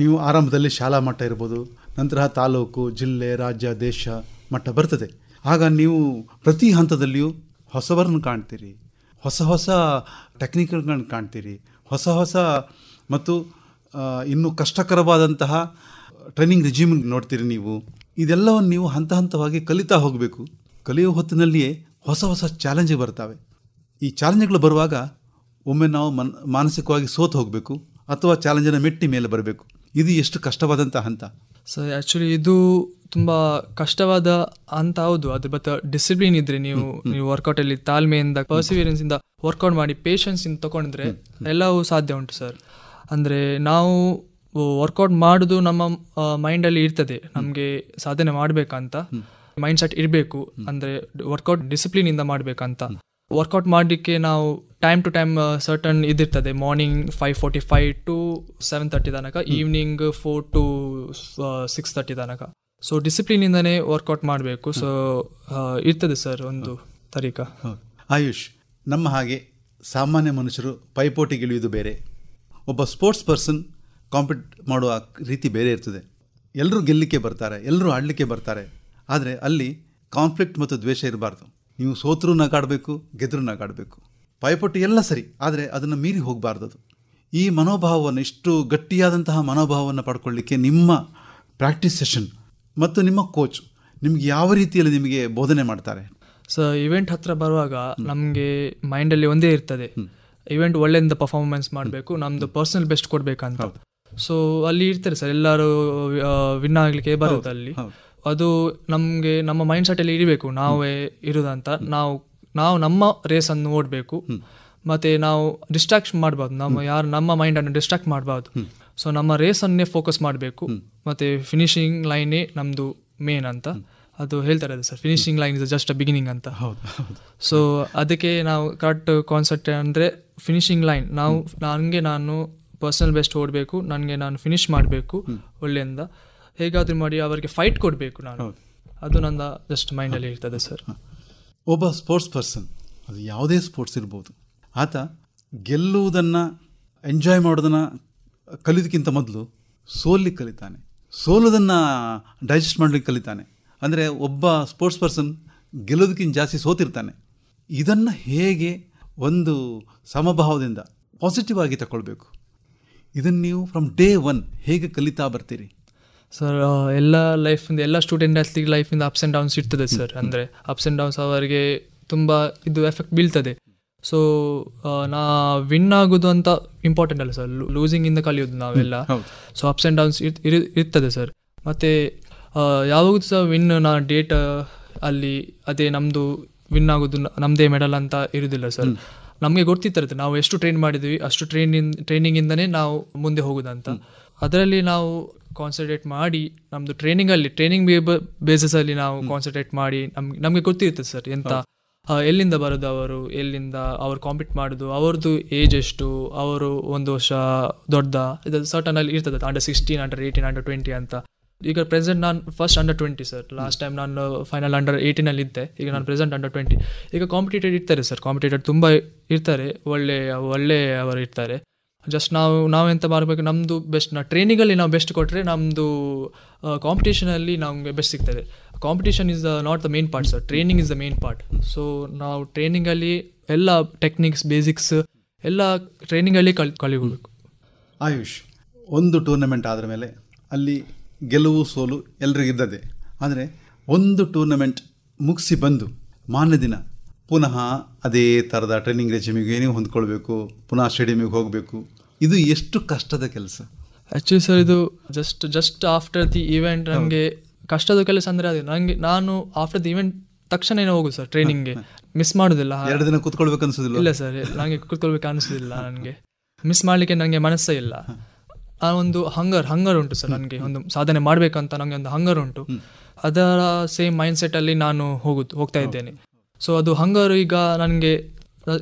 Speaker 1: ನೀವು ಆರಂಭದಲ್ಲಿ ಶಾಲಾ ಮಟ್ಟ ಇರ್ಬೋದು ನಂತರ ತಾಲೂಕು ಜಿಲ್ಲೆ ರಾಜ್ಯ ದೇಶ ಮಟ್ಟ ಬರ್ತದೆ ಆಗ ನೀವು ಪ್ರತಿ ಹಂತದಲ್ಲಿಯೂ ಹೊಸವರನ್ನು ಕಾಣ್ತೀರಿ ಹೊಸ ಹೊಸ ಟೆಕ್ನಿಕ್ಗಳನ್ನು ಕಾಣ್ತೀರಿ ಹೊಸ ಹೊಸ ಮತ್ತು ಇನ್ನೂ ಕಷ್ಟಕರವಾದಂತಹ ಟ್ರೈನಿಂಗ್ ರಿಜ್ಯೂಮ್ ನೋಡ್ತೀರಿ ನೀವು ಇದೆಲ್ಲವನ್ನು ನೀವು ಹಂತ ಹಂತವಾಗಿ ಕಲಿತಾ ಹೋಗಬೇಕು ಕಲಿಯುವ ಹೊತ್ತಿನಲ್ಲಿಯೇ ಹೊಸ ಹೊಸ ಚಾಲೆಂಜ್ ಬರ್ತವೆ ಈ ಚಾಲೆಂಜ್ಗಳು ಬರುವಾಗ ಒಮ್ಮೆ ನಾವು ಮನ್ ಮಾನಸಿಕವಾಗಿ ಸೋತು ಹೋಗಬೇಕು ಅಥವಾ ಚಾಲೆಂಜನ್ನು ಮೆಟ್ಟಿ ಮೇಲೆ ಬರಬೇಕು ಇದು ಎಷ್ಟು ಕಷ್ಟವಾದಂಥ ಹಂತ
Speaker 2: ಸೊ ಆ್ಯಕ್ಚುಲಿ ಇದು ತುಂಬ ಕಷ್ಟವಾದ ಅಂತ ಹೌದು ಅದ್ರ ಬಟ್ ಡಿಸಿಪ್ಲಿನ್ ಇದ್ರೆ ನೀವು ನೀವು ವರ್ಕೌಟಲ್ಲಿ ತಾಳ್ಮೆಯಿಂದ ಇಂದ ವರ್ಕೌಟ್ ಮಾಡಿ ಪೇಶೆನ್ಸಿಂದ ತಗೊಂಡ್ರೆ ಎಲ್ಲವೂ ಸಾಧ್ಯ ಉಂಟು ಸರ್ ಅಂದರೆ ನಾವು ವರ್ಕೌಟ್ ಮಾಡೋದು ನಮ್ಮ ಮೈಂಡಲ್ಲಿ ಇರ್ತದೆ ನಮಗೆ ಸಾಧನೆ ಮಾಡಬೇಕಂತ ಮೈಂಡ್ ಸೆಟ್ ಇರಬೇಕು ಅಂದರೆ ವರ್ಕೌಟ್ ಡಿಸಿಪ್ಲಿನಿಂದ ಮಾಡ್ಬೇಕಂತ ವರ್ಕೌಟ್ ಮಾಡಲಿಕ್ಕೆ ನಾವು ಟೈಮ್ ಟು ಟೈಮ್ ಸರ್ಟನ್ ಇದಿರ್ತದೆ morning five forty five to seven thirty ತನಕ evening four to six thirty ತನಕ ಸೊ ಡಿಸಿಪ್ಲಿನಿಂದನೇ ವರ್ಕೌಟ್ ಮಾಡಬೇಕು ಸೊ ಇರ್ತದೆ ಸರ್ ಒಂದು ತರೀಕ
Speaker 1: ಆಯುಷ್ ನಮ್ಮ ಹಾಗೆ ಸಾಮಾನ್ಯ ಮನುಷ್ಯರು ಪೈಪೋಟಿ ಪೈಪೋಟಿಗಿಳಿಯುವುದು ಬೇರೆ ಒಬ್ಬ ಸ್ಪೋರ್ಟ್ಸ್ ಪರ್ಸನ್ ಕಾಂಪಿಟ್ ಮಾಡುವ ರೀತಿ ಬೇರೆ ಇರ್ತದೆ ಎಲ್ಲರೂ ಗೆಲ್ಲಲಿಕ್ಕೆ ಬರ್ತಾರೆ ಎಲ್ಲರೂ ಆಡಲಿಕ್ಕೆ ಬರ್ತಾರೆ ಆದರೆ ಅಲ್ಲಿ ಕಾನ್ಫ್ಲಿಕ್ಟ್ ಮತ್ತು ದ್ವೇಷ ಇರಬಾರ್ದು ನೀವು ಸೋತರೂ ನಗಾಡಬೇಕು ಗೆದ್ರೂ ನಗಾಡಬೇಕು ಪೈಪೋಟಿ ಎಲ್ಲ ಸರಿ ಆದರೆ ಅದನ್ನು ಮೀರಿ ಹೋಗಬಾರ್ದು ಈ ಮನೋಭಾವವನ್ನು ಇಷ್ಟು ಗಟ್ಟಿಯಾದಂತಹ ಮನೋಭಾವವನ್ನು ಪಡ್ಕೊಳ್ಳಿಕ್ಕೆ ನಿಮ್ಮ ಪ್ರಾಕ್ಟೀಸ್ ಸೆಷನ್ ಮತ್ತು ನಿಮ್ಮ ಕೋಚ್ ನಿಮ್ಗೆ ಯಾವ ರೀತಿಯಲ್ಲಿ ನಿಮಗೆ ಬೋಧನೆ ಮಾಡ್ತಾರೆ
Speaker 2: ಸೊ ಇವೆಂಟ್ ಹತ್ರ ಬರುವಾಗ ನಮಗೆ ಮೈಂಡಲ್ಲಿ ಒಂದೇ ಇರ್ತದೆ ಇವೆಂಟ್ ಒಳ್ಳೆಯಿಂದ ಪರ್ಫಾರ್ಮೆನ್ಸ್ ಮಾಡಬೇಕು ನಮ್ದು ಪರ್ಸನಲ್ ಬೆಸ್ಟ್ ಕೊಡಬೇಕಂತ ಸೊ ಅಲ್ಲಿ ಇರ್ತಾರೆ ಸರ್ ಎಲ್ಲರೂ ವಿನ್ ಆಗಲಿಕ್ಕೆ ಬರುತ್ತೆ ಅಲ್ಲಿ ಅದು ನಮಗೆ ನಮ್ಮ ಮೈಂಡ್ ಅಲ್ಲಿ ಇರಬೇಕು ನಾವೇ ಇರೋದಂತ ನಾವು ನಾವು ನಮ್ಮ ರೇಸನ್ನು ಓಡಬೇಕು ಮತ್ತು ನಾವು ಡಿಸ್ಟ್ರಾಕ್ಷನ್ ಮಾಡಬಾರ್ದು ನಮ್ಮ ಯಾರು ನಮ್ಮ ಮೈಂಡನ್ನು ಡಿಸ್ಟ್ರಾಕ್ಟ್ ಮಾಡಬಾರ್ದು ಸೊ ನಮ್ಮ ರೇಸನ್ನೇ ಫೋಕಸ್ ಮಾಡಬೇಕು ಮತ್ತು ಫಿನಿಶಿಂಗ್ ಲೈನೇ ನಮ್ಮದು ಮೇನ್ ಅಂತ ಅದು ಹೇಳ್ತಾರೆ sir finishing line is just a beginning ಅಂತ ಹೌದು ಸೊ ಅದಕ್ಕೆ ನಾವು ಕರೆಕ್ಟ್ ಕಾನ್ಸೆಪ್ಟ್ ಅಂದರೆ ಫಿನಿಶಿಂಗ್ ಲೈನ್ ನಾವು ನನಗೆ ನಾನು ಪರ್ಸನಲ್ ಬೆಸ್ಟ್ ಓಡಬೇಕು ನನಗೆ ನಾನು ಫಿನಿಶ್ ಮಾಡಬೇಕು ಒಳ್ಳೆಯಿಂದ ಹೇಗಾದರೂ ಮಾಡಿ ಅವರಿಗೆ ಫೈಟ್
Speaker 1: ಕೊಡಬೇಕು ನಾನು ಅದು ನನ್ನ ಜಸ್ಟ್ ಮೈಂಡಲ್ಲಿ ಇರ್ತದೆ ಸರ್ ಒಬ್ಬ ಸ್ಪೋರ್ಟ್ಸ್ ಪರ್ಸನ್ ಅದು ಯಾವುದೇ ಸ್ಪೋರ್ಟ್ಸ್ ಇರ್ಬೋದು ಆತ ಗೆಲ್ಲುವುದನ್ನು ಎಂಜಾಯ್ ಮಾಡೋದನ್ನು ಕಲಿಯೋದಕ್ಕಿಂತ ಮೊದಲು ಸೋಲ್ಲಿಕ್ಕೆ ಕಲಿತಾನೆ ಸೋಲೋದನ್ನು ಡೈಜೆಸ್ಟ್ ಮಾಡಲಿಕ್ಕೆ ಕಲಿತಾನೆ ಅಂದರೆ ಒಬ್ಬ ಸ್ಪೋರ್ಟ್ಸ್ ಪರ್ಸನ್ ಗೆಲ್ಲೋದಕ್ಕಿಂತ ಜಾಸ್ತಿ ಸೋತಿರ್ತಾನೆ ಇದನ್ನು ಹೇಗೆ ಒಂದು ಸಮಭಾವದಿಂದ ಪಾಸಿಟಿವ್ ಆಗಿ ತಗೊಳ್ಬೇಕು ಇದನ್ನು ನೀವು ಫ್ರಮ್ ಡೇ ಒನ್ ಹೇಗೆ ಕಲಿತಾ ಬರ್ತೀರಿ
Speaker 2: ಸರ್ ಎಲ್ಲ ಲೈಫಿಂದ ಎಲ್ಲ ಸ್ಟೂಡೆಂಟ್ ಆಸ್ತಿ ಲೈಫಿಂದ ಅಪ್ಸ್ ಆ್ಯಂಡ್ ಡೌನ್ಸ್ ಇರ್ತದೆ ಸರ್ ಅಂದರೆ ಅಪ್ಸ್ ಆ್ಯಂಡ್ ಡೌನ್ಸ್ ಅವರಿಗೆ ತುಂಬ ಇದು ಎಫೆಕ್ಟ್ ಬೀಳ್ತದೆ ಸೊ uh, ನಾ ವಿನ್ ಆಗೋದು ಅಂತ ಇಂಪಾರ್ಟೆಂಟ್ ಅಲ್ಲ ಸರ್ ಲೂಸಿಂಗಿಂದ ಕಲಿಯೋದು ನಾವೆಲ್ಲ ಸೊ ಅಪ್ಸ್ ಆ್ಯಂಡ್ ಡೌನ್ಸ್ ಇರ್ತದೆ ಸರ್ ಮತ್ತು ಯಾವಾಗೂ ಸಹ ವಿನ್ ನಾ ಡೇಟ್ ಅಲ್ಲಿ ಅದೇ ನಮ್ಮದು ವಿನ್ ಆಗೋದು ನಮ್ಮದೇ ಮೆಡಲ್ ಅಂತ ಇರೋದಿಲ್ಲ ಸರ್ ನಮಗೆ ಗೊತ್ತಿರ್ತದೆ ನಾವು ಎಷ್ಟು ಟ್ರೈನ್ ಮಾಡಿದ್ವಿ ಅಷ್ಟು ಟ್ರೈನಿಂಗ್ ಟ್ರೈನಿಂಗಿಂದನೇ ನಾವು ಮುಂದೆ ಹೋಗೋದಂತ ಅದರಲ್ಲಿ ನಾವು ಕಾನ್ಸಂಟ್ರೇಟ್ ಮಾಡಿ ನಮ್ಮದು ಟ್ರೈನಿಂಗಲ್ಲಿ ಟ್ರೈನಿಂಗ್ ಬೇಸಸಲ್ಲಿ ನಾವು ಕಾನ್ಸಂಟ್ರೇಟ್ ಮಾಡಿ ನಮ್ಗೆ ನಮಗೆ ಗೊತ್ತಿರುತ್ತೆ ಸರ್ ಎಂತ ಎಲ್ಲಿಂದ ಬರೋದು ಅವರು ಎಲ್ಲಿಂದ ಅವರು ಕಾಂಪೀಟ್ ಮಾಡೋದು ಅವ್ರದ್ದು ಏಜ್ ಎಷ್ಟು ಅವರು ಒಂದು ವರ್ಷ ದೊಡ್ಡ ಇದು ಸರ್ಟನಲ್ಲಿ ಇರ್ತದೆ under sixteen under eighteen under twenty ಅಂತ ಈಗ ಪ್ರೆಸೆಂಟ್ ನಾನು first under twenty sir last time ನಾನು ಫೈನಲ್ ಅಂಡರ್ ಅಲ್ಲಿ ಇದ್ದೆ ಈಗ ನಾನು ಪ್ರೆಸೆಂಟ್ ಅಂಡರ್ ಟ್ವೆಂಟಿ ಈಗ ಕಾಂಪಿಟೇಟರ್ ಇರ್ತಾರೆ ಸರ್ ಕಾಂಪಿಟೇಟರ್ ತುಂಬ ಇರ್ತಾರೆ ಒಳ್ಳೆ ಒಳ್ಳೆ ಅವರು ಇರ್ತಾರೆ ಜಸ್ಟ್ ನಾವು ನಾವೆಂತ ಮಾಡಬೇಕು ನಮ್ಮದು ಬೆಸ್ಟ್ ನಾ ಟ್ರೈನಿಂಗಲ್ಲಿ ನಾವು ಬೆಸ್ಟ್ ಕೊಟ್ಟರೆ ನಮ್ಮದು ಕಾಂಪಿಟೇಷನಲ್ಲಿ ನಮಗೆ ಬೆಸ್ಟ್ ಸಿಗ್ತದೆ competition is not the main part sir training is the main part so ನಾವು ಟ್ರೈನಿಂಗಲ್ಲಿ ಎಲ್ಲ ಟೆಕ್ನಿಕ್ಸ್ ಬೇಸಿಕ್ಸ್ ಎಲ್ಲ ಟ್ರೈನಿಂಗಲ್ಲಿ ಕಲ್ ಕಲಿಬೇಕು
Speaker 1: ಆಯುಷ್ ಒಂದು ಟೂರ್ನಮೆಂಟ್ ಆದ ಮೇಲೆ ಅಲ್ಲಿ ಗೆಲುವು ಸೋಲು ಎಲ್ರಿಗಿದ್ದದೆ ಆದರೆ ಒಂದು ಟೂರ್ನಮೆಂಟ್ ಮುಗಿಸಿ ಬಂದು ಮಾನ್ಯ ದಿನ ಪುನಃ ಅದೇ ಥರದ ಟ್ರೈನಿಂಗ್ ರೆಜಿಮಿಗೆ ಏನೇ ಹೊಂದ್ಕೊಳ್ಬೇಕು ಪುನಃ ಸ್ಟೇಡಿಯಮಿಗೆ ಹೋಗಬೇಕು ಇದು ಎಷ್ಟು
Speaker 2: ಕಷ್ಟದ ಕೆಲಸ ಆ್ಯಕ್ಚುಲಿ ಸರ್ ಇದು just just after the event ನಮಗೆ ಕಷ್ಟದ ಕೆಲಸ ಅಂದರೆ ಅದು ನನಗೆ ನಾನು ಆಫ್ಟರ್ ದಿ ಇವೆಂಟ್ ತಕ್ಷಣನೇ ಹೋಗುದು ಸರ್ ಟ್ರೈನಿಂಗ್ಗೆ ಮಿಸ್ ಮಾಡೋದಿಲ್ಲ ಎರಡು
Speaker 1: ದಿನ ಕೂತ್ಕೊಳ್ಬೇಕು ಅನಿಸೋದಿಲ್ಲ ಇಲ್ಲ
Speaker 2: ಸರ್ ನನಗೆ ಕೂತ್ಕೊಳ್ಬೇಕು ಅನಿಸೋದಿಲ್ಲ ನನಗೆ ಮಿಸ್ ಮಾಡಲಿಕ್ಕೆ ನನಗೆ ಮನಸ್ಸೇ ಇಲ್ಲ ಆ ಒಂದು ಹಂಗರ್ ಹಂಗರ್ ಉಂಟು ಸರ್ ನನಗೆ ಒಂದು ಸಾಧನೆ ಮಾಡಬೇಕಂತ ನನಗೆ ಒಂದು ಹಂಗರ್ ಉಂಟು ಅದರ ಸೇಮ್ ಮೈಂಡ್ಸೆಟ್ಟಲ್ಲಿ ನಾನು ಹೋಗುದು ಹೋಗ್ತಾ ಇದ್ದೇನೆ ಸೊ ಅದು ಹಂಗರ್ ಈಗ ನನಗೆ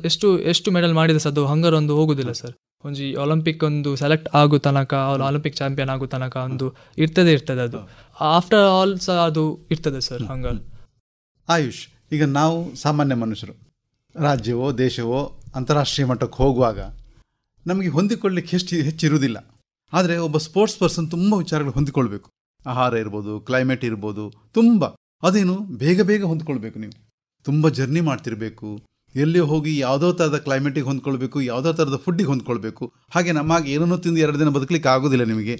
Speaker 2: ಎಷ್ಟು ಎಷ್ಟು ಮೆಡಲ್ ಮಾಡಿದೆ ಸರ್ ಅದು ಹಂಗರ್ ಒಂದು ಹೋಗೋದಿಲ್ಲ ಸರ್ ಒಂಜಿ ಒಲಿಂಪಿಕ್ ಒಂದು ಸೆಲೆಕ್ಟ್ ಆಗೋ ತನಕ ಅವ್ರು ಒಲಿಂಪಿಕ್ ಚಾಂಪಿಯನ್ ಆಗೋ ತನಕ ಒಂದು ಇರ್ತದೆ ಇರ್ತದೆ ಅದು ಆಫ್ಟರ್ ಆಲ್ ಸಹ ಅದು ಇರ್ತದೆ ಸರ್ ಹಂಗ
Speaker 1: ಆಯುಷ್ ಈಗ ನಾವು ಸಾಮಾನ್ಯ ಮನುಷ್ಯರು ರಾಜ್ಯವೋ ದೇಶವೋ ಅಂತಾರಾಷ್ಟ್ರೀಯ ಮಟ್ಟಕ್ಕೆ ಹೋಗುವಾಗ ನಮಗೆ ಹೊಂದಿಕೊಳ್ಳಿಕ್ಕೆ ಹೆಚ್ಚು ಹೆಚ್ಚಿರುವುದಿಲ್ಲ ಆದರೆ ಒಬ್ಬ ಸ್ಪೋರ್ಟ್ಸ್ ಪರ್ಸನ್ ತುಂಬ ವಿಚಾರಗಳು ಹೊಂದಿಕೊಳ್ಬೇಕು ಆಹಾರ ಇರ್ಬೋದು ಕ್ಲೈಮೇಟ್ ಇರ್ಬೋದು ತುಂಬ ಅದೇನು ಬೇಗ ಬೇಗ ಹೊಂದ್ಕೊಳ್ಬೇಕು ನೀವು ತುಂಬ ಜರ್ನಿ ಮಾಡ್ತಿರಬೇಕು ಎಲ್ಲಿ ಹೋಗಿ ಯಾವುದೋ ಥರದ ಕ್ಲೈಮೇಟಿಗೆ ಹೊಂದ್ಕೊಳ್ಬೇಕು ಯಾವುದೋ ಥರದ ಫುಡ್ಡಿಗೆ ಹೊಂದ್ಕೊಳ್ಬೇಕು ಹಾಗೆ ನಮಗೆ ಏನನ್ನೂ ತಿಂದು ಎರಡು ದಿನ ಬದುಕಲಿಕ್ಕೆ ಆಗೋದಿಲ್ಲ ನಿಮಗೆ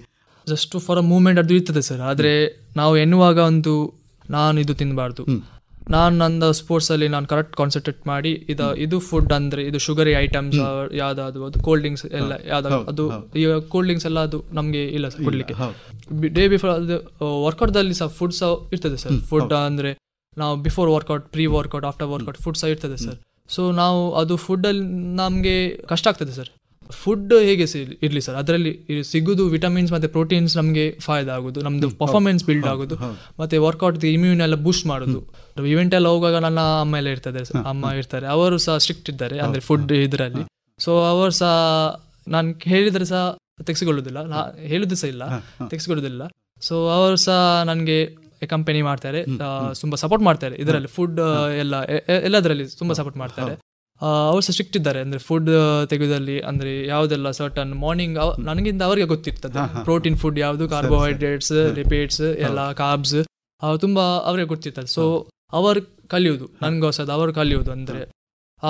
Speaker 2: ಜಸ್ಟ್ ಫಾರ್ ಅ ಮೂಮೆಂಟ್ ಅದು ಇರ್ತದೆ ಸರ್ ಆದರೆ ನಾವು ಎನ್ನುವಾಗ ಒಂದು ನಾನು ಇದು ತಿನ್ನಬಾರ್ದು ನಾನು ನನ್ನ ಸ್ಪೋರ್ಟ್ಸಲ್ಲಿ ನಾನು ಕರೆಕ್ಟ್ ಕಾನ್ಸಂಟ್ರೇಟ್ ಮಾಡಿ ಇದು ಇದು ಫುಡ್ ಅಂದರೆ ಇದು ಶುಗರಿ ಐಟಮ್ಸ್ ಯಾವ್ದಾದ್ರು ಅದು ಕೋಲ್ಡ್ ಡ್ರಿಂಕ್ಸ್ ಎಲ್ಲ ಯಾವ್ದಾದ್ರು ಅದು ಈಗ ಕೋಲ್ಡ್ ಡ್ರಿಂಕ್ಸ್ ಎಲ್ಲ ಅದು ನಮಗೆ ಇಲ್ಲ ಸರ್ ಕೊಡಲಿಕ್ಕೆ ಡೇ ಬಿಫೋರ್ ಅದು ವರ್ಕೌಟ್ದಲ್ಲಿ ಸಹ ಫುಡ್ ಸಹ ಇರ್ತದೆ ಸರ್ ಫುಡ್ ಅಂದರೆ ನಾವು before workout pre workout after workout food ಸಹ ಇರ್ತದೆ ಸರ್ ಸೊ ನಾವು ಅದು ಫುಡ್ಡಲ್ಲಿ ನಮಗೆ ಕಷ್ಟ ಆಗ್ತದೆ ಸರ್ ಫುಡ್ ಹೇಗೆ ಇರಲಿ ಸರ್ ಅದರಲ್ಲಿ ಸಿಗುದು ವಿಟಮಿನ್ಸ್ ಮತ್ತೆ ಪ್ರೋಟೀನ್ಸ್ ನಮಗೆ ಫಾಯ್ದ ಆಗುದು ನಮ್ದು ಪರ್ಫಾರ್ಮೆನ್ಸ್ ಬಿಲ್ಡ್ ಆಗೋದು ಮತ್ತೆ ವರ್ಕ್ಔಟ್ ಇಮ್ಯೂನ್ ಎಲ್ಲ ಬೂಸ್ಟ್ ಮಾಡೋದು ಇವೆಂಟ್ ಎಲ್ಲ ಹೋಗುವಾಗ ನನ್ನ ಅಮ್ಮ ಎಲ್ಲ ಇರ್ತದೆ ಅಮ್ಮ ಇರ್ತಾರೆ ಅವರು ಸಹ ಸ್ಟ್ರಿಕ್ಟ್ ಇದ್ದಾರೆ ಅಂದ್ರೆ ಫುಡ್ ಇದರಲ್ಲಿ ಸೊ ಅವರು ಸಹ ನಾನು ಹೇಳಿದ್ರೆ ಸಹ ತೆಗೆಸಿಕೊಳ್ಳೋದಿಲ್ಲ ನಾ ಸಹ ಇಲ್ಲ ತೆಗೆಸಿಕೊಳ್ಳುದಿಲ್ಲ ಸೊ ಅವರು ಸಹ ನನಗೆ ಕಂಪನಿ ಮಾಡ್ತಾರೆ ತುಂಬಾ ಸಪೋರ್ಟ್ ಮಾಡ್ತಾರೆ ಇದರಲ್ಲಿ ಫುಡ್ ಎಲ್ಲ ಎಲ್ಲದರಲ್ಲಿ ತುಂಬಾ ಸಪೋರ್ಟ್ ಮಾಡ್ತಾರೆ ಅವ್ರು ಸಹ ಸ್ಟ್ರಿಕ್ಟ್ ಇದ್ದಾರೆ ಅಂದ್ರೆ ಫುಡ್ ತೆಗೆದಲ್ಲಿ ಅಂದ್ರೆ ಯಾವ್ದೆಲ್ಲ ಸರ್ಟನ್ ಮಾರ್ನಿಂಗ್ ನನಗಿಂದ ಅವರಿಗೆ ಗೊತ್ತಿರ್ತದೆ ಪ್ರೋಟೀನ್ ಫುಡ್ ಯಾವುದು ಕಾರ್ಬೋಹೈಡ್ರೇಟ್ಸ್ ಲಿಪಿಡ್ಸ್ ಎಲ್ಲ ಕಾರ್ಬ್ಸ್ ತುಂಬಾ ಅವರಿಗೆ ಗೊತ್ತಿರ್ತದೆ ಸೊ ಅವರು ಕಲಿಯೋದು ನನ್ಗೋಸದ ಅವರು ಕಲಿಯೋದು ಅಂದ್ರೆ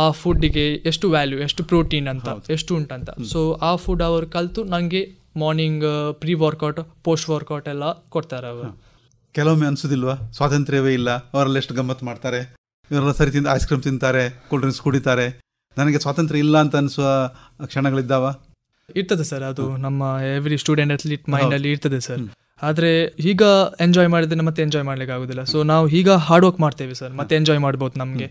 Speaker 2: ಆ ಫುಡ್ಗೆ ಎಷ್ಟು ವ್ಯಾಲ್ಯೂ ಎಷ್ಟು ಪ್ರೋಟೀನ್ ಅಂತ ಎಷ್ಟು ಉಂಟಂತ ಸೊ ಆ ಫುಡ್ ಅವರು ಕಲಿತು ನನಗೆ morning pre workout post workout ಎಲ್ಲ ಕೊಡ್ತಾರೆ ಅವರು
Speaker 1: ಕೆಲವೊಮ್ಮೆ ಅನ್ಸೋದಿಲ್ವಾ ಸ್ವಾತಂತ್ರ್ಯವೇ ಇಲ್ಲ ಅವರೆಲ್ಲ ಎಷ್ಟು ಗಮ್ಮತ್ತು ಮಾಡ್ತಾರೆ ಇವರೆಲ್ಲ ಸರಿ ತಿಂದು ಐಸ್ ಕ್ರೀಮ್ ತಿಂತಾರೆ ಕೂಲ್ ಡ್ರಿಂಕ್ಸ್ ಕುಡಿತಾರೆ ನನಗೆ ಸ್ವಾತಂತ್ರ್ಯ ಇಲ್ಲ ಅಂತ ಅನಿಸುವ ಕ್ಷಣಗಳಿದ್ದಾವ ಇರ್ತದೆ ಸರ್ ಅದು
Speaker 2: ನಮ್ಮ ಎವ್ರಿ ಸ್ಟೂಡೆಂಟ್ ಅಥ್ಲೀಟ್ ಮೈಂಡಲ್ಲಿ ಇರ್ತದೆ ಸರ್ ಆದರೆ ಈಗ ಎಂಜಾಯ್ ಮಾಡಿದ್ರೆ ಮತ್ತೆ ಎಂಜಾಯ್ ಮಾಡ್ಲಿಕ್ಕೆ ಆಗೋದಿಲ್ಲ ಸೊ ನಾವು ಈಗ ಹಾರ್ಡ್ ವರ್ಕ್ ಮಾಡ್ತೇವೆ ಸರ್ ಮತ್ತೆ ಎಂಜಾಯ್ ಮಾಡ್ಬೋದು ನಮಗೆ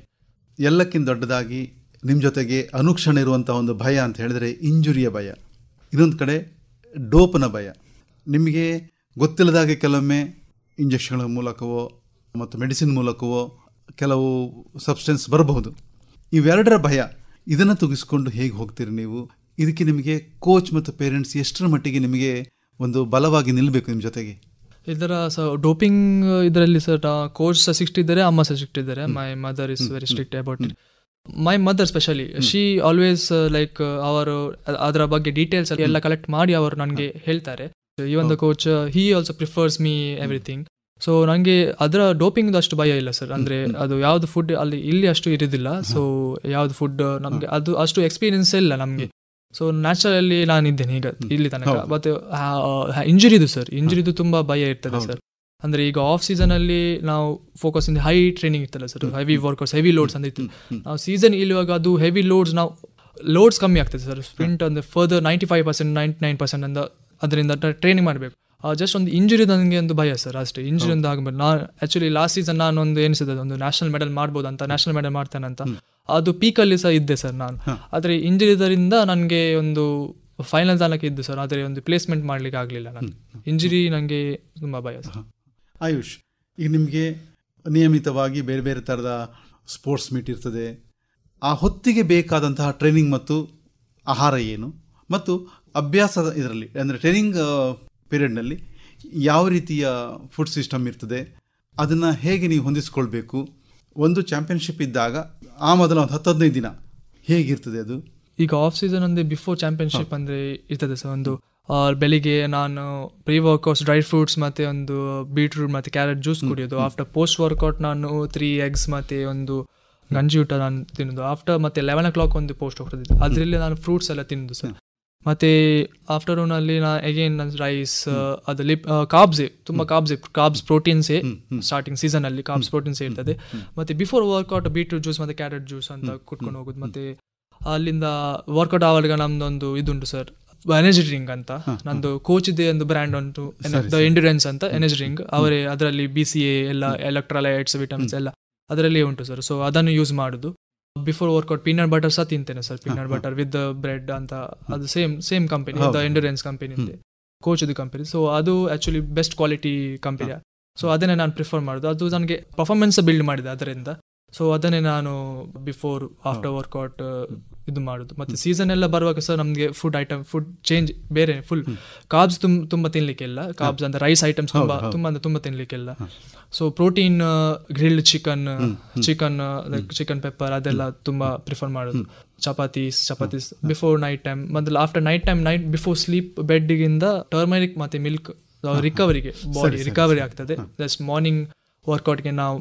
Speaker 1: ಎಲ್ಲಕ್ಕಿಂತ ದೊಡ್ಡದಾಗಿ ನಿಮ್ಮ ಜೊತೆಗೆ ಅನುಕ್ಷಣ ಇರುವಂಥ ಒಂದು ಭಯ ಅಂತ ಹೇಳಿದ್ರೆ ಇಂಜುರಿಯ ಭಯ ಇನ್ನೊಂದು ಕಡೆ ಡೋಪನ ಭಯ ನಿಮಗೆ ಗೊತ್ತಿಲ್ಲದಾಗೆ ಕೆಲವೊಮ್ಮೆ ಇಂಜೆಕ್ಷನ್ಗಳ ಮೂಲಕವೋ ಮತ್ತು ಮೆಡಿಸಿನ್ ಮೂಲಕವೋ ಕೆಲವು ಸಬ್ಸ್ಟೆನ್ಸ್ ಬರಬಹುದು ಇವೆರಡರ ಭಯ ಇದನ್ನು ತುಗಿಸ್ಕೊಂಡು ಹೇಗೆ ಹೋಗ್ತೀರಿ ನೀವು ಇದಕ್ಕೆ ನಿಮಗೆ ಕೋಚ್ ಮತ್ತು ಪೇರೆಂಟ್ಸ್ ಎಷ್ಟರ ಮಟ್ಟಿಗೆ ನಿಮಗೆ ಒಂದು ಬಲವಾಗಿ ನಿಲ್ಲಬೇಕು ನಿಮ್ಮ ಜೊತೆಗೆ
Speaker 2: ಇದರ ಸ ಡೋಪಿಂಗ್ ಇದರಲ್ಲಿ ಸರ್ ಕೋಚ್ ಸಹ ಸಿಕ್ಸ್ಟ್ ಇದ್ದಾರೆ ಅಮ್ಮ ಸಹ ಸಿಕ್ಟ್ ಇದ್ದಾರೆ my mother is very strict about my mother specially she always like ಅವರು ಅದರ ಬಗ್ಗೆ ಡೀಟೇಲ್ಸ್ ಎಲ್ಲ ಕಲೆಕ್ಟ್ ಮಾಡಿ ಅವರು ನನಗೆ ಹೇಳ್ತಾರೆ even the coach he also prefers me everything so ನನಗೆ ಅದರ ಡೋಪಿಂಗ್ ಅಷ್ಟು ಭಯ ಇಲ್ಲ ಸರ್ ಅಂದರೆ hmm. ಅದು ಯಾವುದು ಫುಡ್ ಅಲ್ಲಿ ಇಲ್ಲಿ ಅಷ್ಟು ಇರೋದಿಲ್ಲ ಸೊ ಯಾವುದು ಫುಡ್ ನಮಗೆ ಅದು ಅಷ್ಟು ಎಕ್ಸ್ಪೀರಿಯನ್ಸ್ ಇಲ್ಲ ನಮಗೆ ಸೊ ನಾನು ಇದ್ದೇನೆ ಈಗ ಇಲ್ಲಿ ತನಕ ಬಟ್ ಇಂಜುರಿದು ಸರ್ ಇಂಜುರಿದು ತುಂಬ ಭಯ ಇರ್ತದೆ ಸರ್ ಅಂದರೆ ಈಗ ಆಫ್ ಸೀಸನಲ್ಲಿ ನಾವು ಫೋಕಸ್ ಇಂದ ಹೈ ಟ್ರೈನಿಂಗ್ ಇರ್ತಲ್ಲ sir heavy workers heavy loads ಅಂತ ಇತ್ತು ನಾವು ಸೀಸನ್ ಇಲ್ಲುವಾಗ ಅದು ಹೆವಿ ಲೋಡ್ಸ್ ನಾವು ಲೋಡ್ಸ್ ಕಮ್ಮಿ ಆಗ್ತದೆ ಸರ್ ಸ್ಪ್ರಿಂಟ್ ಅಂದರೆ further ninety five percent ninety nine percent ಅಂದ ಅದರಿಂದ ಟ್ರೈನಿಂಗ್ ಮಾಡಬೇಕು ಜಸ್ಟ್ ಒಂದು ಇಂಜುರಿ ನನಗೆ ಒಂದು ಭಯ ಸರ್ ಅಷ್ಟೇ ಇಂಜುರಿಯಿಂದ ಆಗಬೇಕು ನಾನು ಆ್ಯಕ್ಚುಲಿ ಲಾಸ್ಟ್ ಸೀಸನ್ ನಾನು ಒಂದು ಎನಿಸಿದೆ ಒಂದು ನ್ಯಾಷನಲ್ ಮೆಡಲ್ ಮಾಡ್ಬೋದು ಅಂತ ನ್ಯಾಷನಲ್ ಮೆಡಲ್ ಮಾಡ್ತೇನೆ ಅಂತ ಅದು ಪೀಕಲ್ಲಿ ಸಹ ಇದ್ದೆ ಸರ್ ನಾನು ಆದರೆ ಇಂಜುರಿದರಿಂದ ನನಗೆ ಒಂದು ಫೈನಲ್ ತನಕ ಇದ್ದು ಸರ್ ಆದರೆ ಒಂದು ಪ್ಲೇಸ್ಮೆಂಟ್ ಮಾಡಲಿಕ್ಕೆ ಆಗಲಿಲ್ಲ ನಾನು ಇಂಜುರಿ ನನಗೆ ತುಂಬ ಭಯ ಸರ್
Speaker 1: ಆಯುಷ್ ಈಗ ನಿಮಗೆ ನಿಯಮಿತವಾಗಿ ಬೇರೆ ಬೇರೆ ಥರದ ಸ್ಪೋರ್ಟ್ಸ್ ಮೀಟ್ ಇರ್ತದೆ ಆ ಹೊತ್ತಿಗೆ ಬೇಕಾದಂತಹ ಟ್ರೈನಿಂಗ್ ಮತ್ತು ಆಹಾರ ಏನು ಮತ್ತು ಅಭ್ಯಾಸದ ಇದರಲ್ಲಿ ಅಂದರೆ ಟ್ರೈನಿಂಗ್ ಪೀರಿಯಡ್ನಲ್ಲಿ ಯಾವ ರೀತಿಯ ಫುಡ್ ಸಿಸ್ಟಮ್ ಇರ್ತದೆ ಅದನ್ನು ಹೇಗೆ ನೀವು ಹೊಂದಿಸ್ಕೊಳ್ಬೇಕು ಒಂದು ಚಾಂಪಿಯನ್ಶಿಪ್ ಇದ್ದಾಗ ಆ ಮೊದಲ ಒಂದು ಹತ್ತು ಹದಿನೈದು ದಿನ ಹೇಗಿರ್ತದೆ ಅದು
Speaker 2: ಈಗ ಆಫ್ ಸೀಸನ್ ಅಂದರೆ ಬಿಫೋರ್ ಚಾಂಪಿಯನ್ಶಿಪ್ ಅಂದರೆ ಇರ್ತದೆ ಸರ್ ಒಂದು ಬೆಳಿಗ್ಗೆ ನಾನು ಪ್ರೀ ವರ್ಕೌಟ್ಸ್ ಡ್ರೈ ಫ್ರೂಟ್ಸ್ ಮತ್ತು ಒಂದು ಬೀಟ್ರೂಟ್ ಮತ್ತು ಕ್ಯಾರೆಟ್ ಜ್ಯೂಸ್ ಕುಡಿಯೋದು ಆಫ್ಟರ್ ಪೋಸ್ಟ್ ವರ್ಕೌಟ್ ನಾನು ತ್ರೀ ಎಗ್ಸ್ ಮತ್ತು ಒಂದು ಗಂಜಿ ಊಟ ನಾನು ತಿನ್ನೋದು ಆಫ್ಟರ್ ಮತ್ತೆ ಲೆವೆನ್ ಓ ಕ್ಲಾಕ್ ಒಂದು ಪೋಸ್ಟ್ ಹೋಗ್ತದೆ ಅದರಲ್ಲಿ ನಾನು ಫ್ರೂಟ್ಸ್ ಎಲ್ಲ ತಿನ್ನೋದು ಸರ್ ಮತ್ತೆ ಮತ್ತು ಅಲ್ಲಿ ನಾ ಅಗೇನ್ ನನ್ನ ರೈಸ್ ಅದು ಲಿಪ್ ಕಾಬ್ಸೆ ತುಂಬ ಕಾಬ್ಸೆ ಕಾಬ್ಸ್ ಪ್ರೋಟೀನ್ಸೇ ಸ್ಟಾರ್ಟಿಂಗ್ ಅಲ್ಲಿ ಕಾಬ್ಸ್ ಪ್ರೋಟೀನ್ಸೇ ಇರ್ತದೆ ಮತ್ತೆ ಬಿಫೋರ್ ವರ್ಕೌಟ್ ಬೀಟ್ರೂಟ್ ಜ್ಯೂಸ್ ಮತ್ತೆ ಕ್ಯಾರೆಟ್ ಜ್ಯೂಸ್ ಅಂತ ಕುಟ್ಕೊಂಡು ಹೋಗುದು ಮತ್ತೆ ಅಲ್ಲಿಂದ ವರ್ಕೌಟ್ ಆವಾಗ ನಮ್ದೊಂದು ಇದುಂಟು ಸರ್ ಎನರ್ಜಿ ಡ್ರಿಂಕ್ ಅಂತ ನಂದು ಕೋಚ್ ಇದೆ ಒಂದು ಬ್ರ್ಯಾಂಡ್ ಉಂಟು ದ ಅಂತ ಎನರ್ಜಿ ಡ್ರಿಂಕ್ ಅವರೇ ಅದರಲ್ಲಿ ಬಿ ಸಿ ಎ ಎಲ್ಲ ಎಲೆಕ್ಟ್ರಾಲೈಟ್ಸ್ ವಿಟಮಿನ್ಸ್ ಎಲ್ಲ ಅದರಲ್ಲಿ ಉಂಟು ಸರ್ ಸೊ ಅದನ್ನು ಯೂಸ್ ಮಾಡೋದು ಬಿಫೋರ್ ವರ್ಕೌಟ್ ಪೀನಟ್ ಬಟರ್ ಸಹ ತಿಂತೇನೆ sir peanut butter with bread ಅಂತ ಅದು same same company the endurance company ಕೋಚ್ದು ಕಂಪನಿ ಸೊ ಅದು actually best quality company so ಅದನ್ನೇ ನಾನು ಪ್ರಿಫರ್ ಮಾಡೋದು ಅದು ನನಗೆ ಪರ್ಫಾರ್ಮೆನ್ಸ್ ಬಿಲ್ಡ್ ಮಾಡಿದೆ ಅದರಿಂದ ಸೊ ಅದನ್ನೇ ನಾನು ಬಿಫೋರ್ ಆಫ್ಟರ್ ವರ್ಕೌಟ್ ಇದು ಮಾಡೋದು ಮತ್ತು ಸೀಸನ್ ಎಲ್ಲ ಬರುವಾಗ ಸಹ ನಮಗೆ ಫುಡ್ ಐಟಮ್ ಫುಡ್ ಚೇಂಜ್ ಬೇರೆ ಫುಲ್ ಕಾಬ್ಸ್ ತುಂಬ ತುಂಬ ಇಲ್ಲ ಕಾಬ್ಸ್ ಅಂದರೆ ರೈಸ್ ಐಟಮ್ಸ್ ತುಂಬ ತುಂಬ ಅಂದರೆ ತುಂಬ ಇಲ್ಲ so protein grilled chicken chicken like chicken pepper ಅದೆಲ್ಲ ತುಂಬ ಪ್ರಿಫರ್ ಮಾಡೋದು chapatis chapatis before night time ಮೊದಲು after night time night before sleep ಬೆಡ್ಗಿಂದ ಟರ್ಮರಿಕ್ ಮತ್ತು ಮಿಲ್ಕ್ ರಿಕವರಿಗೆ ಬಾಡಿ ರಿಕವರಿ ಆಗ್ತದೆ ಜಸ್ಟ್ ಮಾರ್ನಿಂಗ್ ವರ್ಕೌಟ್ಗೆ ನಾವು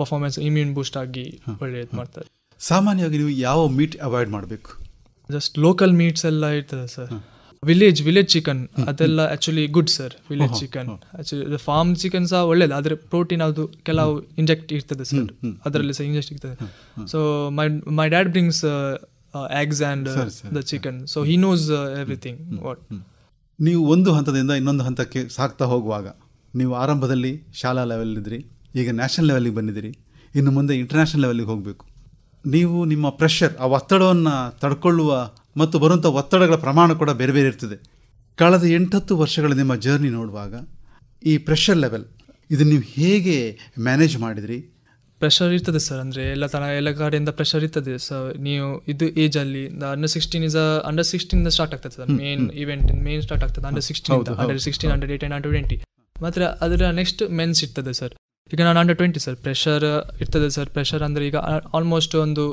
Speaker 2: ಪರ್ಫಾರ್ಮೆನ್ಸ್ ಇಮ್ಯೂನ್ ಬೂಸ್ಟ್ ಆಗಿ ಒಳ್ಳೆ ಇದು ಮಾಡ್ತಾರೆ
Speaker 1: ಸಾಮಾನ್ಯವಾಗಿ ನೀವು ಯಾವ ಮೀಟ್ ಅವಾಯ್ಡ್ ಮಾಡಬೇಕು
Speaker 2: ಜಸ್ಟ್ ಲೋಕಲ್ ಮೀಟ್ಸ್ ಎಲ್ಲ ಇರ್ತದೆ ಸರ್ ವಿಲೇಜ್ ವಿಲೇಜ್ ಚಿಕನ್ ಅದೆಲ್ಲ actually good sir village chicken actually farm chicken ಸಹ ಒಳ್ಳೇದು ಆದರೆ ಪ್ರೋಟೀನ್ ಅದು ಕೆಲವು ಇಂಜೆಕ್ಟ್ ಇರ್ತದೆ ಸರ್ ಅದರಲ್ಲಿ ಸಹ ಇಂಜೆಕ್ಟ್ ಇರ್ತದೆ so my
Speaker 1: my dad brings eggs
Speaker 2: and the chicken
Speaker 1: so he knows everything what ನೀವು ಒಂದು ಹಂತದಿಂದ ಇನ್ನೊಂದು ಹಂತಕ್ಕೆ ಸಾಕ್ತಾ ಹೋಗುವಾಗ ನೀವು ಆರಂಭದಲ್ಲಿ ಶಾಲಾ ಲೆವೆಲ್ ಇದ್ರಿ ಈಗ ನ್ಯಾಷನಲ್ ಲೆವೆಲಿಗೆ ಬಂದಿದ್ದೀರಿ ಇನ್ನು ಮುಂದೆ ಇಂಟರ್ನ್ಯಾಷನಲ್ ಲೆವೆಲಿಗೆ ಹೋಗಬೇಕು ನೀವು ನಿಮ್ಮ ಪ್ರೆಷರ್ ಆ ಒತ್ತಡವನ್ನು ತಡ್ಕೊಳ್ಳುವ ಮತ್ತು ಬರುವಂಥ ಒತ್ತಡಗಳ ಪ್ರಮಾಣ ಕೂಡ ಬೇರೆ ಬೇರೆ ಇರ್ತದೆ ಕಳೆದ ಎಂಟತ್ತು ವರ್ಷಗಳ ನಿಮ್ಮ ಜರ್ನಿ ನೋಡುವಾಗ ಈ ಪ್ರೆಷರ್ ಲೆವೆಲ್ ಇದನ್ನು ನೀವು ಹೇಗೆ ಮ್ಯಾನೇಜ್ ಮಾಡಿದ್ರಿ
Speaker 2: ಪ್ರೆಷರ್ ಇರ್ತದೆ ಸರ್ ಅಂದರೆ ಎಲ್ಲ ತರ ಎಲ್ಲ ಕಡೆಯಿಂದ ಪ್ರೆಷರ್ ಇರ್ತದೆ ಸರ್ ನೀವು ಇದು ಏಜಲ್ಲಿ under sixteen is under sixteen start ಆಗ್ತದೆ sir main event main start ಆಗ್ತದೆ under sixteen under sixteen under eight under twenty ಮಾತ್ರ ಅದರ ನೆಕ್ಸ್ಟ್ ಮೆನ್ಸ್ ಇರ್ತದೆ ಸರ್ ಈಗ ನಾನು ಅಂಡರ್ ಟ್ವೆಂಟಿ ಸರ್ ಪ್ರೆಷರ್ ಇರ್ತದೆ ಸರ್ ಪ್ರೆಷರ್ ಅಂದರೆ ಈಗ ಆಲ್ಮೋಸ್ಟ್ uh, ಒಂದು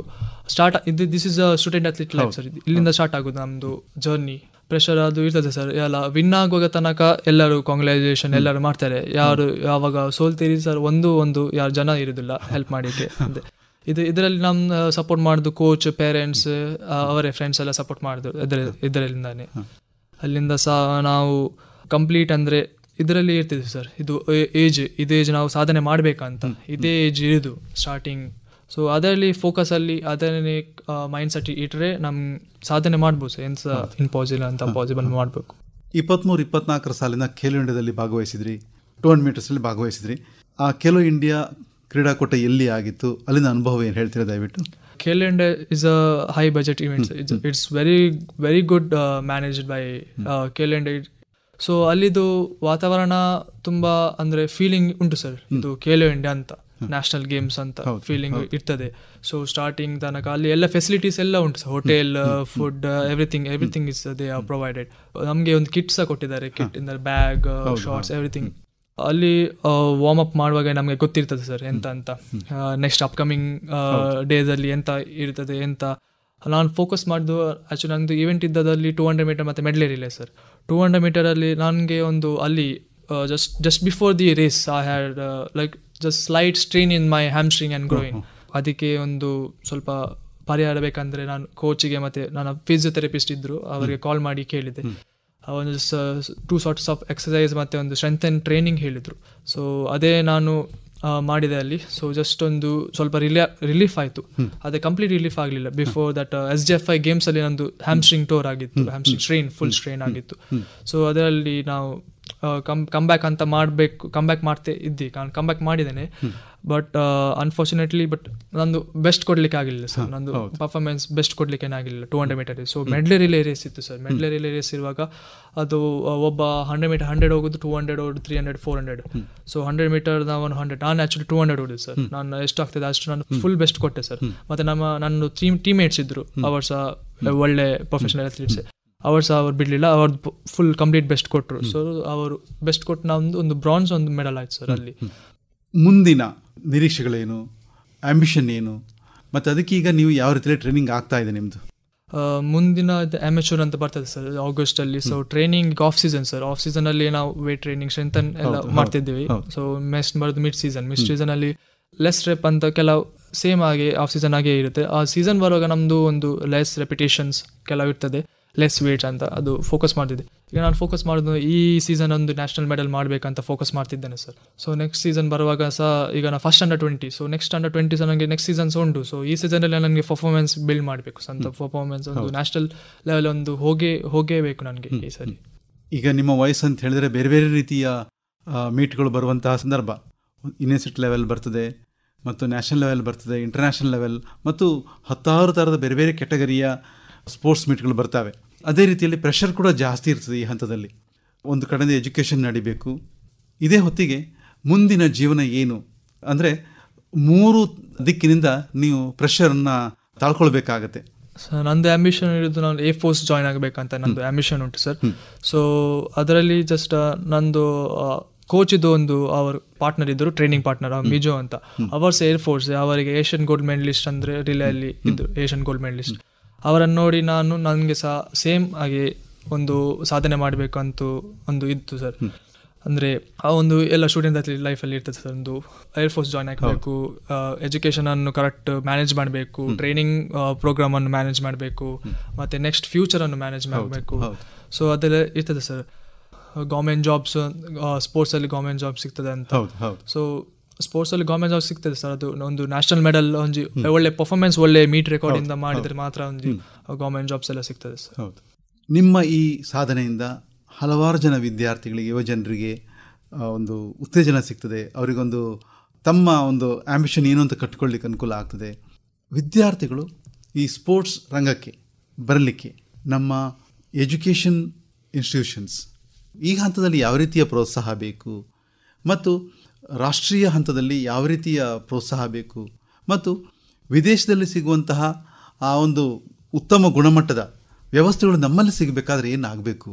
Speaker 2: ಸ್ಟಾರ್ಟ್ ಇದು this is a student athlete life sir ಇಲ್ಲಿಂದ ಸ್ಟಾರ್ಟ್ ಆಗೋದು ನಮ್ಮದು ಜರ್ನಿ ಪ್ರೆಷರ್ ಅದು ಇರ್ತದೆ ಸರ್ ಎಲ್ಲ ವಿನ್ ಆಗುವಾಗ ತನಕ ಎಲ್ಲರೂ ಕಾಂಗ್ರೆಜೇಷನ್ ಎಲ್ಲರೂ ಮಾಡ್ತಾರೆ ಯಾರು ಯಾವಾಗ ಸೋಲ್ತೀರಿ ಸರ್ ಒಂದು ಒಂದು ಯಾರು ಜನ ಇರೋದಿಲ್ಲ ಹೆಲ್ಪ್ ಅಂದರೆ ಇದು ಇದರಲ್ಲಿ ನಮ್ಮ ಸಪೋರ್ಟ್ ಮಾಡೋದು ಕೋಚ್ ಪೇರೆಂಟ್ಸ್ ಅವರೇ ಫ್ರೆಂಡ್ಸ್ ಎಲ್ಲ ಸಪೋರ್ಟ್ ಮಾಡಿದ್ರು ಇದರ ಇದರಲ್ಲಿಂದಾನೆ ಅಲ್ಲಿಂದ ಸಹ ನಾವು ಕಂಪ್ಲೀಟ್ ಅಂದರೆ ಇದರಲ್ಲಿ ಇರ್ತಿದ್ವಿ ಸರ್ ಇದು ಏಜ್ ಏಜ್ ನಾವು ಸಾಧನೆ ಮಾಡಬೇಕಂತ ಇದೇ ಏಜ್ ಇರೋದು ಸ್ಟಾರ್ಟಿಂಗ್ ಸೊ ಅದರಲ್ಲಿ ಫೋಕಸಲ್ಲಿ ಅದನ್ನೇ ಮೈಂಡ್ ಸೆಟ್ ಇಟ್ಟರೆ ನಮ್ಮ ಸಾಧನೆ ಮಾಡ್ಬೋದು ಸರ್ ಏನು ಸಹ ಇಂಪಾಸಿಬಲ್ ಅಂತ ಪಾಸಿಬಲ್ ಮಾಡಬೇಕು
Speaker 1: ಇಪ್ಪತ್ತ್ಮೂರು ಇಪ್ಪತ್ನಾಲ್ಕರ ಸಾಲಿನ ಖೇಲೋ ಇಂಡಿಯಾದಲ್ಲಿ ಭಾಗವಹಿಸಿದ್ರಿ ಟೂ ಮೀಟರ್ಸ್ ಮೀಟರ್ಸಲ್ಲಿ ಭಾಗವಹಿಸಿದ್ರಿ ಆ ಖೇಲೋ ಇಂಡಿಯಾ ಕ್ರೀಡಾಕೂಟ ಎಲ್ಲಿ ಆಗಿತ್ತು ಅಲ್ಲಿನ ಅನುಭವ ಏನು ಹೇಳ್ತೀರಾ ದಯವಿಟ್ಟು
Speaker 2: Khel India is a high budget events it's very very good managed by Khel India so ಅಲ್ಲಿದು ವಾತಾವರಣ ತುಂಬಾ ಅಂದ್ರೆ ಫೀಲಿಂಗ್ ಉಂಟು ಸರ್ ಇದು ಖೇಲೋ ಇಂಡಿಯಾ ಅಂತ ನ್ಯಾಷನಲ್ ಗೇಮ್ಸ್ ಅಂತ ಫೀಲಿಂಗ್ ಇರ್ತದೆ ಸೊ ಸ್ಟಾರ್ಟಿಂಗ್ ತನಕ ಅಲ್ಲಿ ಎಲ್ಲ ಫೆಸಿಲಿಟೀಸ್ ಎಲ್ಲ ಉಂಟು sir hotel food everything everything is they are provided ನಮಗೆ ಒಂದು ಕಿಟ್ ಸಹ ಕೊಟ್ಟಿದ್ದಾರೆ ಕಿಟ್ ಇಂದ ಬ್ಯಾಗ್ ಶಾರ್ಟ್ಸ್ ಎವ್ರಿಥಿಂಗ್ ಅಲ್ಲಿ ವಾರ್ಮ್ ಅಪ್ ಮಾಡುವಾಗ ನಮಗೆ ಗೊತ್ತಿರ್ತದೆ ಸರ್ ಎಂತ ಅಂತ ನೆಕ್ಸ್ಟ್ ಅಪ್ಕಮಿಂಗ್ ಡೇಸಲ್ಲಿ ಎಂತ ಇರ್ತದೆ ಎಂತ ನಾನು ಫೋಕಸ್ ಮಾಡಿದ್ದು ಆ್ಯಕ್ಚುಲಿ ನನ್ನದು ಈವೆಂಟ್ ಇದ್ದದಲ್ಲಿ ಟೂ ಹಂಡ್ರೆಡ್ ಮೀಟರ್ ಮತ್ತು ಮೆಡ್ಲೇರಿಲ್ಲ ಸರ್ ಟೂ ಹಂಡ್ರೆಡ್ ಮೀಟರಲ್ಲಿ ನನಗೆ ಒಂದು ಅಲ್ಲಿ just just before the race I had like just slight strain in my hamstring and growing ಅದಕ್ಕೆ ಒಂದು ಸ್ವಲ್ಪ ಪರಿಹಾರ ಬೇಕಂದರೆ ನಾನು ಕೋಚಿಗೆ ಮತ್ತು ನನ್ನ ಫಿಸಿಯೋಥೆರಪಿಸ್ಟ್ ಇದ್ದರು ಅವರಿಗೆ ಕಾಲ್ ಮಾಡಿ ಕೇಳಿದೆ uh, ಒಂದು ಟೂ ಸಾರ್ಟ್ಸ್ ಆಫ್ ಎಕ್ಸಸೈಸ್ ಮತ್ತು ಒಂದು ಸ್ಟ್ರೆಂತ್ ಆ್ಯಂಡ್ ಟ್ರೈನಿಂಗ್ ಹೇಳಿದರು ಸೊ ಅದೇ ನಾನು ಮಾಡಿದೆ ಅಲ್ಲಿ ಸೊ ಜಸ್ಟ್ ಒಂದು ಸ್ವಲ್ಪ ರಿಲೇ ರಿಲೀಫ್ ಆಯಿತು ಅದೇ ಕಂಪ್ಲೀಟ್ ರಿಲೀಫ್ ಆಗಲಿಲ್ಲ before that S G F I ಗೇಮ್ಸಲ್ಲಿ ನಂದು ಹ್ಯಾಮ್ಸ್ಟ್ರಿಂಗ್ ಟೋರ್ ಆಗಿತ್ತು ಹ್ಯಾಮ್ಸ್ಟ್ರಿಂಗ್ ಸ್ಟ್ರೈನ್ ಫುಲ್ ಸ್ಟ್ರೈನ್ ಆಗಿತ್ತು ಸೊ ಅದರಲ್ಲಿ ನಾವು ಕಮ್ ಕಮ್ ಬ್ಯಾಕ್ ಅಂತ ಮಾಡಬೇಕು ಕಮ್ ಬ್ಯಾಕ್ ಮಾಡ್ತೇ ಇದ್ದಿ ನಾನು ಕಮ್ ಬ್ಯಾಕ್ ಮಾಡಿದ್ದೇನೆ ಬಟ್ ಅನ್ಫಾರ್ಚುನೇಟ್ಲಿ ಬಟ್ ನಂದು ಬೆಸ್ಟ್ ಕೊಡ್ಲಿಕ್ಕೆ ಆಗಿಲ್ಲ ಸರ್ ನಂದು ಪರ್ಫಾರ್ಮೆನ್ಸ್ ಬೆಸ್ಟ್ ಕೊಡ್ಲಿಕ್ಕೆ ಏನಾಗಿಲ್ಲ two hundred meter so medley relay race ಇತ್ತು ಸರ್ ಮೆಡ್ಲೆ ರಿಲೇ ರೇಸ್ ಇರುವಾಗ ಅದು ಒಬ್ಬ ಹಂಡ್ರೆಡ್ ಮೀಟರ್ ಹಂಡ್ರೆಡ್ ಹೋಗೋದು ಟೂ ಹಂಡ್ರೆಡ್ ಓಡ್ three hundred four hundred so hundred meter ನಾವು ಹಂಡ್ರೆಡ್ ನಾನು ಆ್ಯಕ್ಚುಲಿ ಟೂ ಹಂಡ್ರೆಡ್ ಓಡಿದೆ ಸರ್ ನಾನು ಎಷ್ಟು ಆಗ್ತದೆ ಅಷ್ಟು ನಾನು ಫುಲ್ ಬೆಸ್ಟ್ ಕೊಟ್ಟೆ ಸರ್ ಮತ್ತೆ ನಮ್ಮ ನನ್ನ ಟೀಮ್ ಟೀಮೇಟ್ಸ್ ಅವರ್ ಸಹ ಒಳ್ಳೆ ಪ್ರೊಫೆಷನಲ್ ಅಥ್ಲೀಟ್ಸ್ ಅವರ್ಸ್ ಅವ್ರು ಬಿಡಲಿಲ್ಲ ಅವ್ರದ್ದು
Speaker 1: ಫುಲ್ ಕಂಪ್ಲೀಟ್ ಬೆಸ್ಟ್ ಕೊಟ್ಟರು ಸೊ
Speaker 2: ಅವರು ಬೆಸ್ಟ್ ಕೊಟ್ಟು ನಮ್ಮದು ಒಂದು ಬ್ರಾನ್ಸ್ ಒಂದು ಮೆಡಲ್ ಆಯ್ತು ಸರ್ ಅಲ್ಲಿ
Speaker 1: ಮುಂದಿನ ನಿರೀಕ್ಷೆಗಳೇನು ಆಂಬಿಷನ್ ಏನು ಮತ್ತು ಅದಕ್ಕೆ ಈಗ ನೀವು ಯಾವ ರೀತಿಯಲ್ಲಿ ಟ್ರೈನಿಂಗ್ ಆಗ್ತಾ ಇದೆ ನಿಮ್ಮದು
Speaker 2: ಮುಂದಿನ ಅಮೆಚೂರ್ ಅಂತ ಬರ್ತದೆ ಸರ್ ಆಗಸ್ಟ್ ಅಲ್ಲಿ so training off season sir off ಅಲ್ಲಿ ನಾವು ವೇಟ್ ಟ್ರೈನಿಂಗ್ ಸ್ಟ್ರೆಂತ್ ಎಲ್ಲ ಮಾಡ್ತಿದ್ದೀವಿ ಸೊ ಮೆಸ್ಟ್ ಬರೋದು ಮಿಡ್ ಸೀಸನ್ ಮಿಡ್ ಸೀಸನಲ್ಲಿ ಲೆಸ್ ರೆಪ್ ಅಂತ ಕೆಲವು ಸೇಮ್ ಆಗಿ ಆಫ್ ಸೀಸನ್ ಆಗೇ ಇರುತ್ತೆ ಆ ಸೀಸನ್ ಬರುವಾಗ ನಮ್ಮದು ಒಂದು ಲೆಸ್ ರೆಪಿಟೇಷನ್ಸ್ ಕೆಲವು ಇರ್ತದೆ ಲೆಸ್ ವೇಟ್ ಅಂತ ಅದು ಫೋಕಸ್ ಮಾಡ್ತಿದ್ದೆ ಈಗ ನಾನು ಫೋಕಸ್ ಮಾಡೋದು ಈ ಸೀಸನ್ ಒಂದು ನ್ಯಾಷನಲ್ ಮೆಡಲ್ ಮಾಡಬೇಕಂತ ಫೋಕಸ್ ಮಾಡ್ತಿದ್ದೇನೆ ಸರ್ ಸೊ ನೆಕ್ಸ್ಟ್ ಸೀಸನ್ ಬರುವಾಗ ಸಹ ಈಗ ನಾನು first under twenty so next under twenty ಸಹ ನನಗೆ ನೆಕ್ಸ್ಟ್ ಸೀಸನ್ಸ್ ಉಂಟು ಸೊ ಈ ಸೀಸನಲ್ಲಿ ನನಗೆ ಪರ್ಫಾರ್ಮೆನ್ಸ್ ಬಿಲ್ಡ್ ಮಾಡಬೇಕು ಸಂತ ಅಂತ ಪರ್ಫಾರ್ಮೆನ್ಸ್ ಒಂದು ನ್ಯಾಷನಲ್ ಲೆವೆಲ್ ಒಂದು ಹೋಗೇ ಹೋಗೇಬೇಕು ನನಗೆ ಈ ಸರಿ
Speaker 1: ಈಗ ನಿಮ್ಮ ವಯಸ್ಸು ಅಂತ ಹೇಳಿದರೆ ಬೇರೆ ಬೇರೆ ರೀತಿಯ ಮೀಟ್ಗಳು ಬರುವಂತಹ ಸಂದರ್ಭ ಯೂನಿವರ್ಸಿಟಿ ಲೆವೆಲ್ ಬರ್ತದೆ ಮತ್ತು ನ್ಯಾಷನಲ್ ಲೆವೆಲ್ ಬರ್ತದೆ ಇಂಟರ್ನ್ಯಾಷನಲ್ ಲೆವೆಲ್ ಮತ್ತು ಹತ್ತಾರು ಥರದ ಬೇರೆ ಬೇರೆ ಕೆಟಗರಿಯ ಸ್ಪೋರ್ಟ್ಸ್ ಮೀಟ್ಗಳು ಬರ್ತವೆ ಅದೇ ರೀತಿಯಲ್ಲಿ ಪ್ರೆಷರ್ ಕೂಡ ಜಾಸ್ತಿ ಇರ್ತದೆ ಈ ಹಂತದಲ್ಲಿ ಒಂದು ಕಡೆಯಿಂದ ಎಜುಕೇಷನ್ ನಡಿಬೇಕು ಇದೇ ಹೊತ್ತಿಗೆ ಮುಂದಿನ ಜೀವನ ಏನು ಅಂದರೆ ಮೂರು ದಿಕ್ಕಿನಿಂದ ನೀವು ಪ್ರೆಷರನ್ನು ತಾಳ್ಕೊಳ್ಬೇಕಾಗತ್ತೆ
Speaker 2: ಸರ್ ನಂದು ಆ್ಯಂಬಿಷನ್ ಇರೋದು ನಾನು ಏರ್ ಫೋರ್ಸ್ ಜಾಯ್ನ್ ಆಗಬೇಕಂತ ನಂದು ಆ್ಯಂಬಿಷನ್ ಉಂಟು ಸರ್ ಸೊ ಅದರಲ್ಲಿ ಜಸ್ಟ್ ನಂದು ಕೋಚಿದು ಒಂದು ಅವ್ರ ಪಾರ್ಟ್ನರ್ ಇದ್ದರು ಟ್ರೈನಿಂಗ್ ಪಾರ್ಟ್ನರ್ ಮಿಜೋ ಅಂತ ಅವರ್ಸ್ ಏರ್ ಫೋರ್ಸ್ ಅವರಿಗೆ ಏಷ್ಯನ್ ಗೋಲ್ಡ್ ಮೆಡಲಿಸ್ಟ್ ಅಂದರೆ ಅಲ್ಲಿ ಇದ್ದರು ಏಷ್ಯನ್ ಗೋಲ್ಡ್ ಮೆಡಲಿಸ್ಟ್ ಅವರನ್ನು ನೋಡಿ ನಾನು ನನಗೆ ಸಹ ಸೇಮ್ ಆಗಿ ಒಂದು ಸಾಧನೆ ಮಾಡಬೇಕಂತೂ ಒಂದು ಇತ್ತು ಸರ್ ಅಂದರೆ ಆ ಒಂದು ಎಲ್ಲ ಸ್ಟೂಡೆಂಟ್ ಅಲ್ಲಿ ಲೈಫಲ್ಲಿ ಇರ್ತದೆ ಸರ್ ಒಂದು ಏರ್ಫೋರ್ಸ್ ಜಾಯ್ನ್ ಆಗಬೇಕು ಎಜುಕೇಷನನ್ನು ಕರೆಕ್ಟ್ ಮ್ಯಾನೇಜ್ ಮಾಡಬೇಕು ಟ್ರೈನಿಂಗ್ ಪ್ರೋಗ್ರಾಮನ್ನು ಮ್ಯಾನೇಜ್ ಮಾಡಬೇಕು ಮತ್ತೆ ನೆಕ್ಸ್ಟ್ ಫ್ಯೂಚರನ್ನು ಮ್ಯಾನೇಜ್ ಮಾಡಬೇಕು ಸೊ ಅದೆಲ್ಲ ಇರ್ತದೆ ಸರ್ ಗೌರ್ಮೆಂಟ್ ಜಾಬ್ಸ್ ಸ್ಪೋರ್ಟ್ಸಲ್ಲಿ ಗೌರ್ಮೆಂಟ್ ಜಾಬ್ ಸಿಗ್ತದೆ ಅಂತ ಸೊ ಸ್ಪೋರ್ಟ್ಸಲ್ಲಿ ಗೌರ್ಮೆಂಟ್ ಜಾಬ್ ಸಿಗ್ತದೆ ಸರ್ ಅದು ಒಂದು ನ್ಯಾಷನಲ್ ಮೆಡಲ್ ಒಂದು ಒಳ್ಳೆ ಪರ್ಫಾರ್ಮೆನ್ಸ್ ಒಳ್ಳೆ ಮೀಟ್ ಇಂದ ಮಾಡಿದರೆ ಮಾತ್ರ ಒಂದು ಗೌರ್ಮೆಂಟ್ ಜಾಬ್ಸ್ ಎಲ್ಲ ಸಿಗ್ತದೆ ಸರ್
Speaker 1: ಹೌದು ನಿಮ್ಮ ಈ ಸಾಧನೆಯಿಂದ ಹಲವಾರು ಜನ ವಿದ್ಯಾರ್ಥಿಗಳಿಗೆ ಯುವಜನರಿಗೆ ಒಂದು ಉತ್ತೇಜನ ಸಿಗ್ತದೆ ಅವರಿಗೊಂದು ತಮ್ಮ ಒಂದು ಆ್ಯಂಬಿಷನ್ ಏನು ಅಂತ ಕಟ್ಕೊಳ್ಳಿಕ್ಕೆ ಅನುಕೂಲ ಆಗ್ತದೆ ವಿದ್ಯಾರ್ಥಿಗಳು ಈ ಸ್ಪೋರ್ಟ್ಸ್ ರಂಗಕ್ಕೆ ಬರಲಿಕ್ಕೆ ನಮ್ಮ ಎಜುಕೇಷನ್ ಇನ್ಸ್ಟಿಟ್ಯೂಷನ್ಸ್ ಈ ಹಂತದಲ್ಲಿ ಯಾವ ರೀತಿಯ ಪ್ರೋತ್ಸಾಹ ಬೇಕು ಮತ್ತು ರಾಷ್ಟ್ರೀಯ ಹಂತದಲ್ಲಿ ಯಾವ ರೀತಿಯ ಪ್ರೋತ್ಸಾಹ ಬೇಕು ಮತ್ತು ವಿದೇಶದಲ್ಲಿ ಸಿಗುವಂತಹ ಆ ಒಂದು ಉತ್ತಮ ಗುಣಮಟ್ಟದ ವ್ಯವಸ್ಥೆಗಳು ನಮ್ಮಲ್ಲಿ ಸಿಗಬೇಕಾದ್ರೆ ಏನಾಗಬೇಕು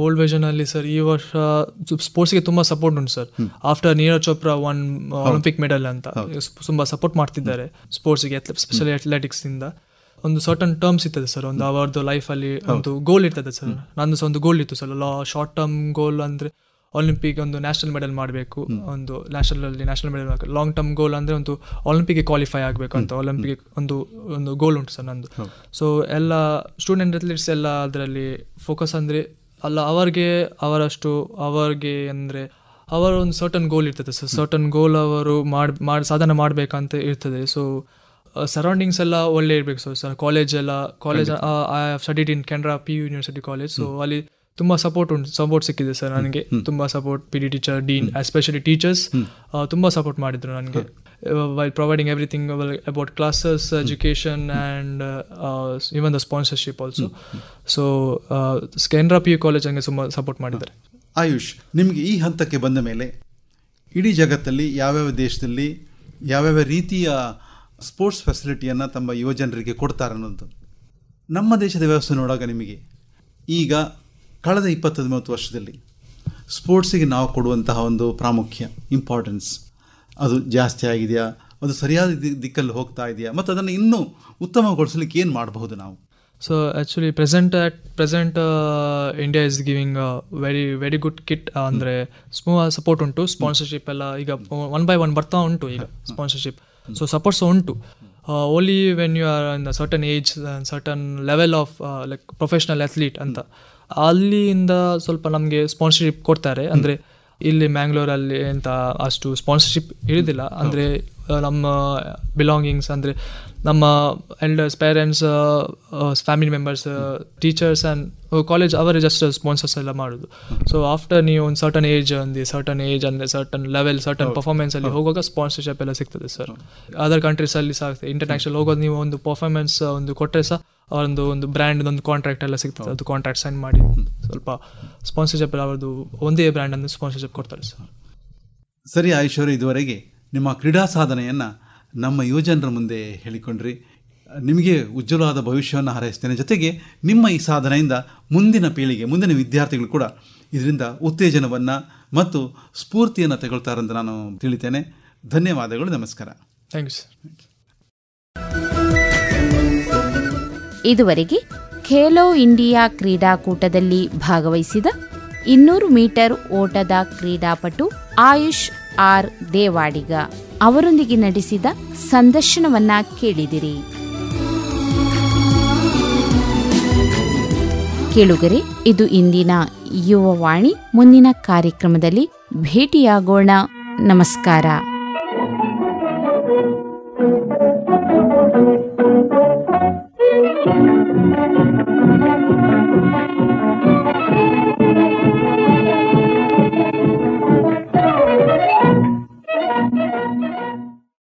Speaker 2: ಓಲ್ಡ್ ಅಲ್ಲಿ ಸರ್ ಈ ವರ್ಷ ಸ್ಪೋರ್ಟ್ಸ್ಗೆ ತುಂಬ ಸಪೋರ್ಟ್ ಉಂಟು sir after Neeraj Chopra won Olympic medal ಅಂತ ತುಂಬ ಸಪೋರ್ಟ್ ಮಾಡ್ತಿದ್ದಾರೆ ಸ್ಪೋರ್ಟ್ಸ್ಗೆ ಸ್ಪೆಷಲಿ ಇಂದ ಒಂದು ಸರ್ಟನ್ ಟರ್ಮ್ಸ್ ಇರ್ತದೆ ಸರ್ ಒಂದು ಅವರದ್ದು ಲೈಫಲ್ಲಿ ಒಂದು ಗೋಲ್ ಇರ್ತದೆ ಸರ್ ನಂದು ಸಹ ಒಂದು ಗೋಲ್ ಇತ್ತು ಸರ್ ಲಾ ಶಾರ್ಟ್ ಟರ್ಮ್ ಗೋಲ್ ಅಂದರೆ ಒಲಿಂಪಿಕ್ ಒಂದು ನ್ಯಾಷನಲ್ ಮೆಡಲ್ ಮಾಡಬೇಕು ಒಂದು ನ್ಯಾಷನಲಲ್ಲಿ ನ್ಯಾಷನಲ್ ಮೆಡಲ್ ಮಾಡಬೇಕು ಲಾಂಗ್ ಟರ್ಮ್ ಗೋಲ್ ಅಂದರೆ ಒಂದು ಒಲಿಂಪಿಕ್ಗೆ ಕ್ವಾಲಿಫೈ ಆಗಬೇಕು ಅಂತ ಒಲಿಂಪಿಕ್ ಒಂದು ಒಂದು ಗೋಲ್ ಉಂಟು ಸರ್ ನಂದು ಸೊ ಎಲ್ಲ ಸ್ಟೂಡೆಂಟ್ ಅಥ್ಲೀಟ್ಸ್ ಎಲ್ಲ ಅದರಲ್ಲಿ ಫೋಕಸ್ ಅಂದರೆ ಅಲ್ಲ ಅವರಿಗೆ ಅವರಷ್ಟು ಅವರಿಗೆ ಅಂದರೆ ಅವರ ಒಂದು ಸರ್ಟನ್ ಗೋಲ್ ಇರ್ತದೆ ಸರ್ ಸರ್ಟನ್ ಗೋಲ್ ಅವರು ಮಾಡಿ ಮಾಡಿ ಸಾಧನೆ ಮಾಡಬೇಕಂತ ಇರ್ತದೆ ಸೊ ಸರೌಂಡಿಂಗ್ಸ್ ಎಲ್ಲ ಒಳ್ಳೆ ಇರಬೇಕು ಸರ್ ಸರ್ ಕಾಲೇಜ್ ಎಲ್ಲ college I have studied in Canara P U university college so ಅಲ್ಲಿ ತುಂಬ ಸಪೋರ್ಟ್ ಉಂಟು ಸಪೋರ್ಟ್ ಸಿಕ್ಕಿದೆ ಸರ್ ನನಗೆ ತುಂಬ support P D teacher dean especially teachers ತುಂಬ ಸಪೋರ್ಟ್ ಮಾಡಿದರು ನನಗೆ by providing everything about classes education and even the sponsorship also so ಸ್ಕೆನ್ರಾ ಪಿ ಯು ಕಾಲೇಜ್ ಹಂಗೆ
Speaker 1: ತುಂಬ ಸಪೋರ್ಟ್ ಮಾಡಿದ್ದಾರೆ ಆಯುಷ್ ನಿಮಗೆ ಈ ಹಂತಕ್ಕೆ ಬಂದ ಮೇಲೆ ಇಡೀ ಜಗತ್ತಲ್ಲಿ ಯಾವ್ಯಾವ ದೇಶದಲ್ಲಿ ಯಾವ್ಯಾವ ರೀತಿಯ ಸ್ಪೋರ್ಟ್ಸ್ ಫೆಸಿಲಿಟಿಯನ್ನು ತಮ್ಮ ಯುವಜನರಿಗೆ ಕೊಡ್ತಾರೆ ಅನ್ನೋದು ನಮ್ಮ ದೇಶದ ವ್ಯವಸ್ಥೆ ನೋಡಾಗ ನಿಮಗೆ ಈಗ ಕಳೆದ ಇಪ್ಪತ್ತು ವರ್ಷದಲ್ಲಿ ಸ್ಪೋರ್ಟ್ಸಿಗೆ ನಾವು ಕೊಡುವಂತಹ ಒಂದು ಪ್ರಾಮುಖ್ಯ ಇಂಪಾರ್ಟೆನ್ಸ್ ಅದು ಜಾಸ್ತಿ ಆಗಿದೆಯಾ ಅದು ಸರಿಯಾದ ದಿಕ್ಕಲ್ಲಿ ಹೋಗ್ತಾ ಇದೆಯಾ ಮತ್ತು ಅದನ್ನು ಇನ್ನೂ ಉತ್ತಮಗೊಳಿಸಲಿಕ್ಕೆ ಏನು ಮಾಡಬಹುದು ನಾವು
Speaker 2: so actually present at present India is giving very very good kit ಅಂದರೆ ಸ್ಮೂ ಸಪೋರ್ಟ್ ಉಂಟು ಸ್ಪಾನ್ಸರ್ಶಿಪ್ ಎಲ್ಲ ಈಗ ಒನ್ ಬೈ ಒನ್ ಬರ್ತಾ ಉಂಟು ಈಗ ಸ್ಪಾನ್ಸರ್ಶಿಪ್ ಸೊ ಸಪೋರ್ಟ್ಸ್ ಉಂಟು only when you are in certain age certain level of like professional athlete ಅಂತ ಅಲ್ಲಿಯಿಂದ ಸ್ವಲ್ಪ ನಮಗೆ ಸ್ಪಾನ್ಸರ್ಶಿಪ್ ಕೊಡ್ತಾರೆ ಅಂದರೆ ಇಲ್ಲಿ ಮ್ಯಾಂಗ್ಳೂರಲ್ಲಿ ಅಂತ ಅಷ್ಟು ಸ್ಪಾನ್ಸರ್ಶಿಪ್ ಇರೋದಿಲ್ಲ ಅಂದರೆ ನಮ್ಮ ಬಿಲಾಂಗಿಂಗ್ಸ್ ಅಂದರೆ ನಮ್ಮ elders parents family members teachers and college ಅವರೇ ಜಸ್ಟ್ ಸ್ಪಾನ್ಸರ್ಸ್ ಎಲ್ಲ ಮಾಡೋದು ಸೊ ಆಫ್ಟರ್ ನೀವು ಒಂದು ಸರ್ಟನ್ ಏಜ್ ಅಂದರೆ ಸರ್ಟನ್ ಏಜ್ ಅಂದರೆ ಸರ್ಟನ್ ಲೆವೆಲ್ ಸರ್ಟನ್ ಪರ್ಫಾರ್ಮೆನ್ಸಲ್ಲಿ ಹೋಗುವಾಗ ಸ್ಪಾನ್ಸರ್ಶಿಪ್ ಎಲ್ಲ ಸಿಗ್ತದೆ ಸರ್ ಅದರ್ ಕಂಟ್ರೀಸಲ್ಲಿ ಸಹ ಇಂಟರ್ನ್ಯಾಷನಲ್ ಹೋಗೋದು ನೀವು ಒಂದು ಪರ್ಫಾರ್ಮೆನ್ಸ್ uh, ಒಂದು ಕೊಟ್ಟರೆ ಸಹ ಅವರೊಂದು ಒಂದು ಒಂದು ಕಾಂಟ್ರಾಕ್ಟ್ ಎಲ್ಲ ಸಿಗ್ತದೆ ಅದು ಕಾಂಟ್ರಾಕ್ಟ್ ಸೈನ್ ಮಾಡಿ ಸ್ವಲ್ಪ ಸ್ಪಾನ್ಸರ್ಶಿಪ್ ಅವರದು
Speaker 1: ಒಂದೇ ಅನ್ನು ಸ್ಪಾನ್ಸರ್ಶಿಪ್ ಕೊಡ್ತಾರೆ ಸರ್ ಸರಿ ಐಶ್ವರ್ಯ ಇದುವರೆಗೆ ನಿಮ್ಮ ಕ್ರೀಡಾ ಸಾಧನೆಯನ್ನು ನಮ್ಮ ಯುವಜನರ ಮುಂದೆ ಹೇಳಿಕೊಂಡ್ರಿ ನಿಮಗೆ ಉಜ್ವಲವಾದ ಭವಿಷ್ಯವನ್ನು ಹಾರೈಸ್ತೇನೆ ಜೊತೆಗೆ ನಿಮ್ಮ ಈ ಸಾಧನೆಯಿಂದ ಮುಂದಿನ ಪೀಳಿಗೆ ಮುಂದಿನ ವಿದ್ಯಾರ್ಥಿಗಳು ಕೂಡ ಇದರಿಂದ ಉತ್ತೇಜನವನ್ನು ಮತ್ತು ಸ್ಫೂರ್ತಿಯನ್ನು ಅಂತ ನಾನು ತಿಳಿತೇನೆ ಧನ್ಯವಾದಗಳು ನಮಸ್ಕಾರ ಥ್ಯಾಂಕ್ ಯು ಸರ್
Speaker 2: ಇದುವರೆಗೆ ಖೇಲೋ ಇಂಡಿಯಾ ಕ್ರೀಡಾಕೂಟದಲ್ಲಿ ಭಾಗವಹಿಸಿದ ಇನ್ನೂರು ಮೀಟರ್ ಓಟದ ಕ್ರೀಡಾಪಟು ಆಯುಷ್ ಆರ್ ದೇವಾಡಿಗ ಅವರೊಂದಿಗೆ ನಡೆಸಿದ ಸಂದರ್ಶನವನ್ನ ಕೇಳಿದಿರಿ ಕೇಳುಗರೆ ಇದು ಇಂದಿನ ಯುವವಾಣಿ ಮುಂದಿನ ಕಾರ್ಯಕ್ರಮದಲ್ಲಿ ಭೇಟಿಯಾಗೋಣ ನಮಸ್ಕಾರ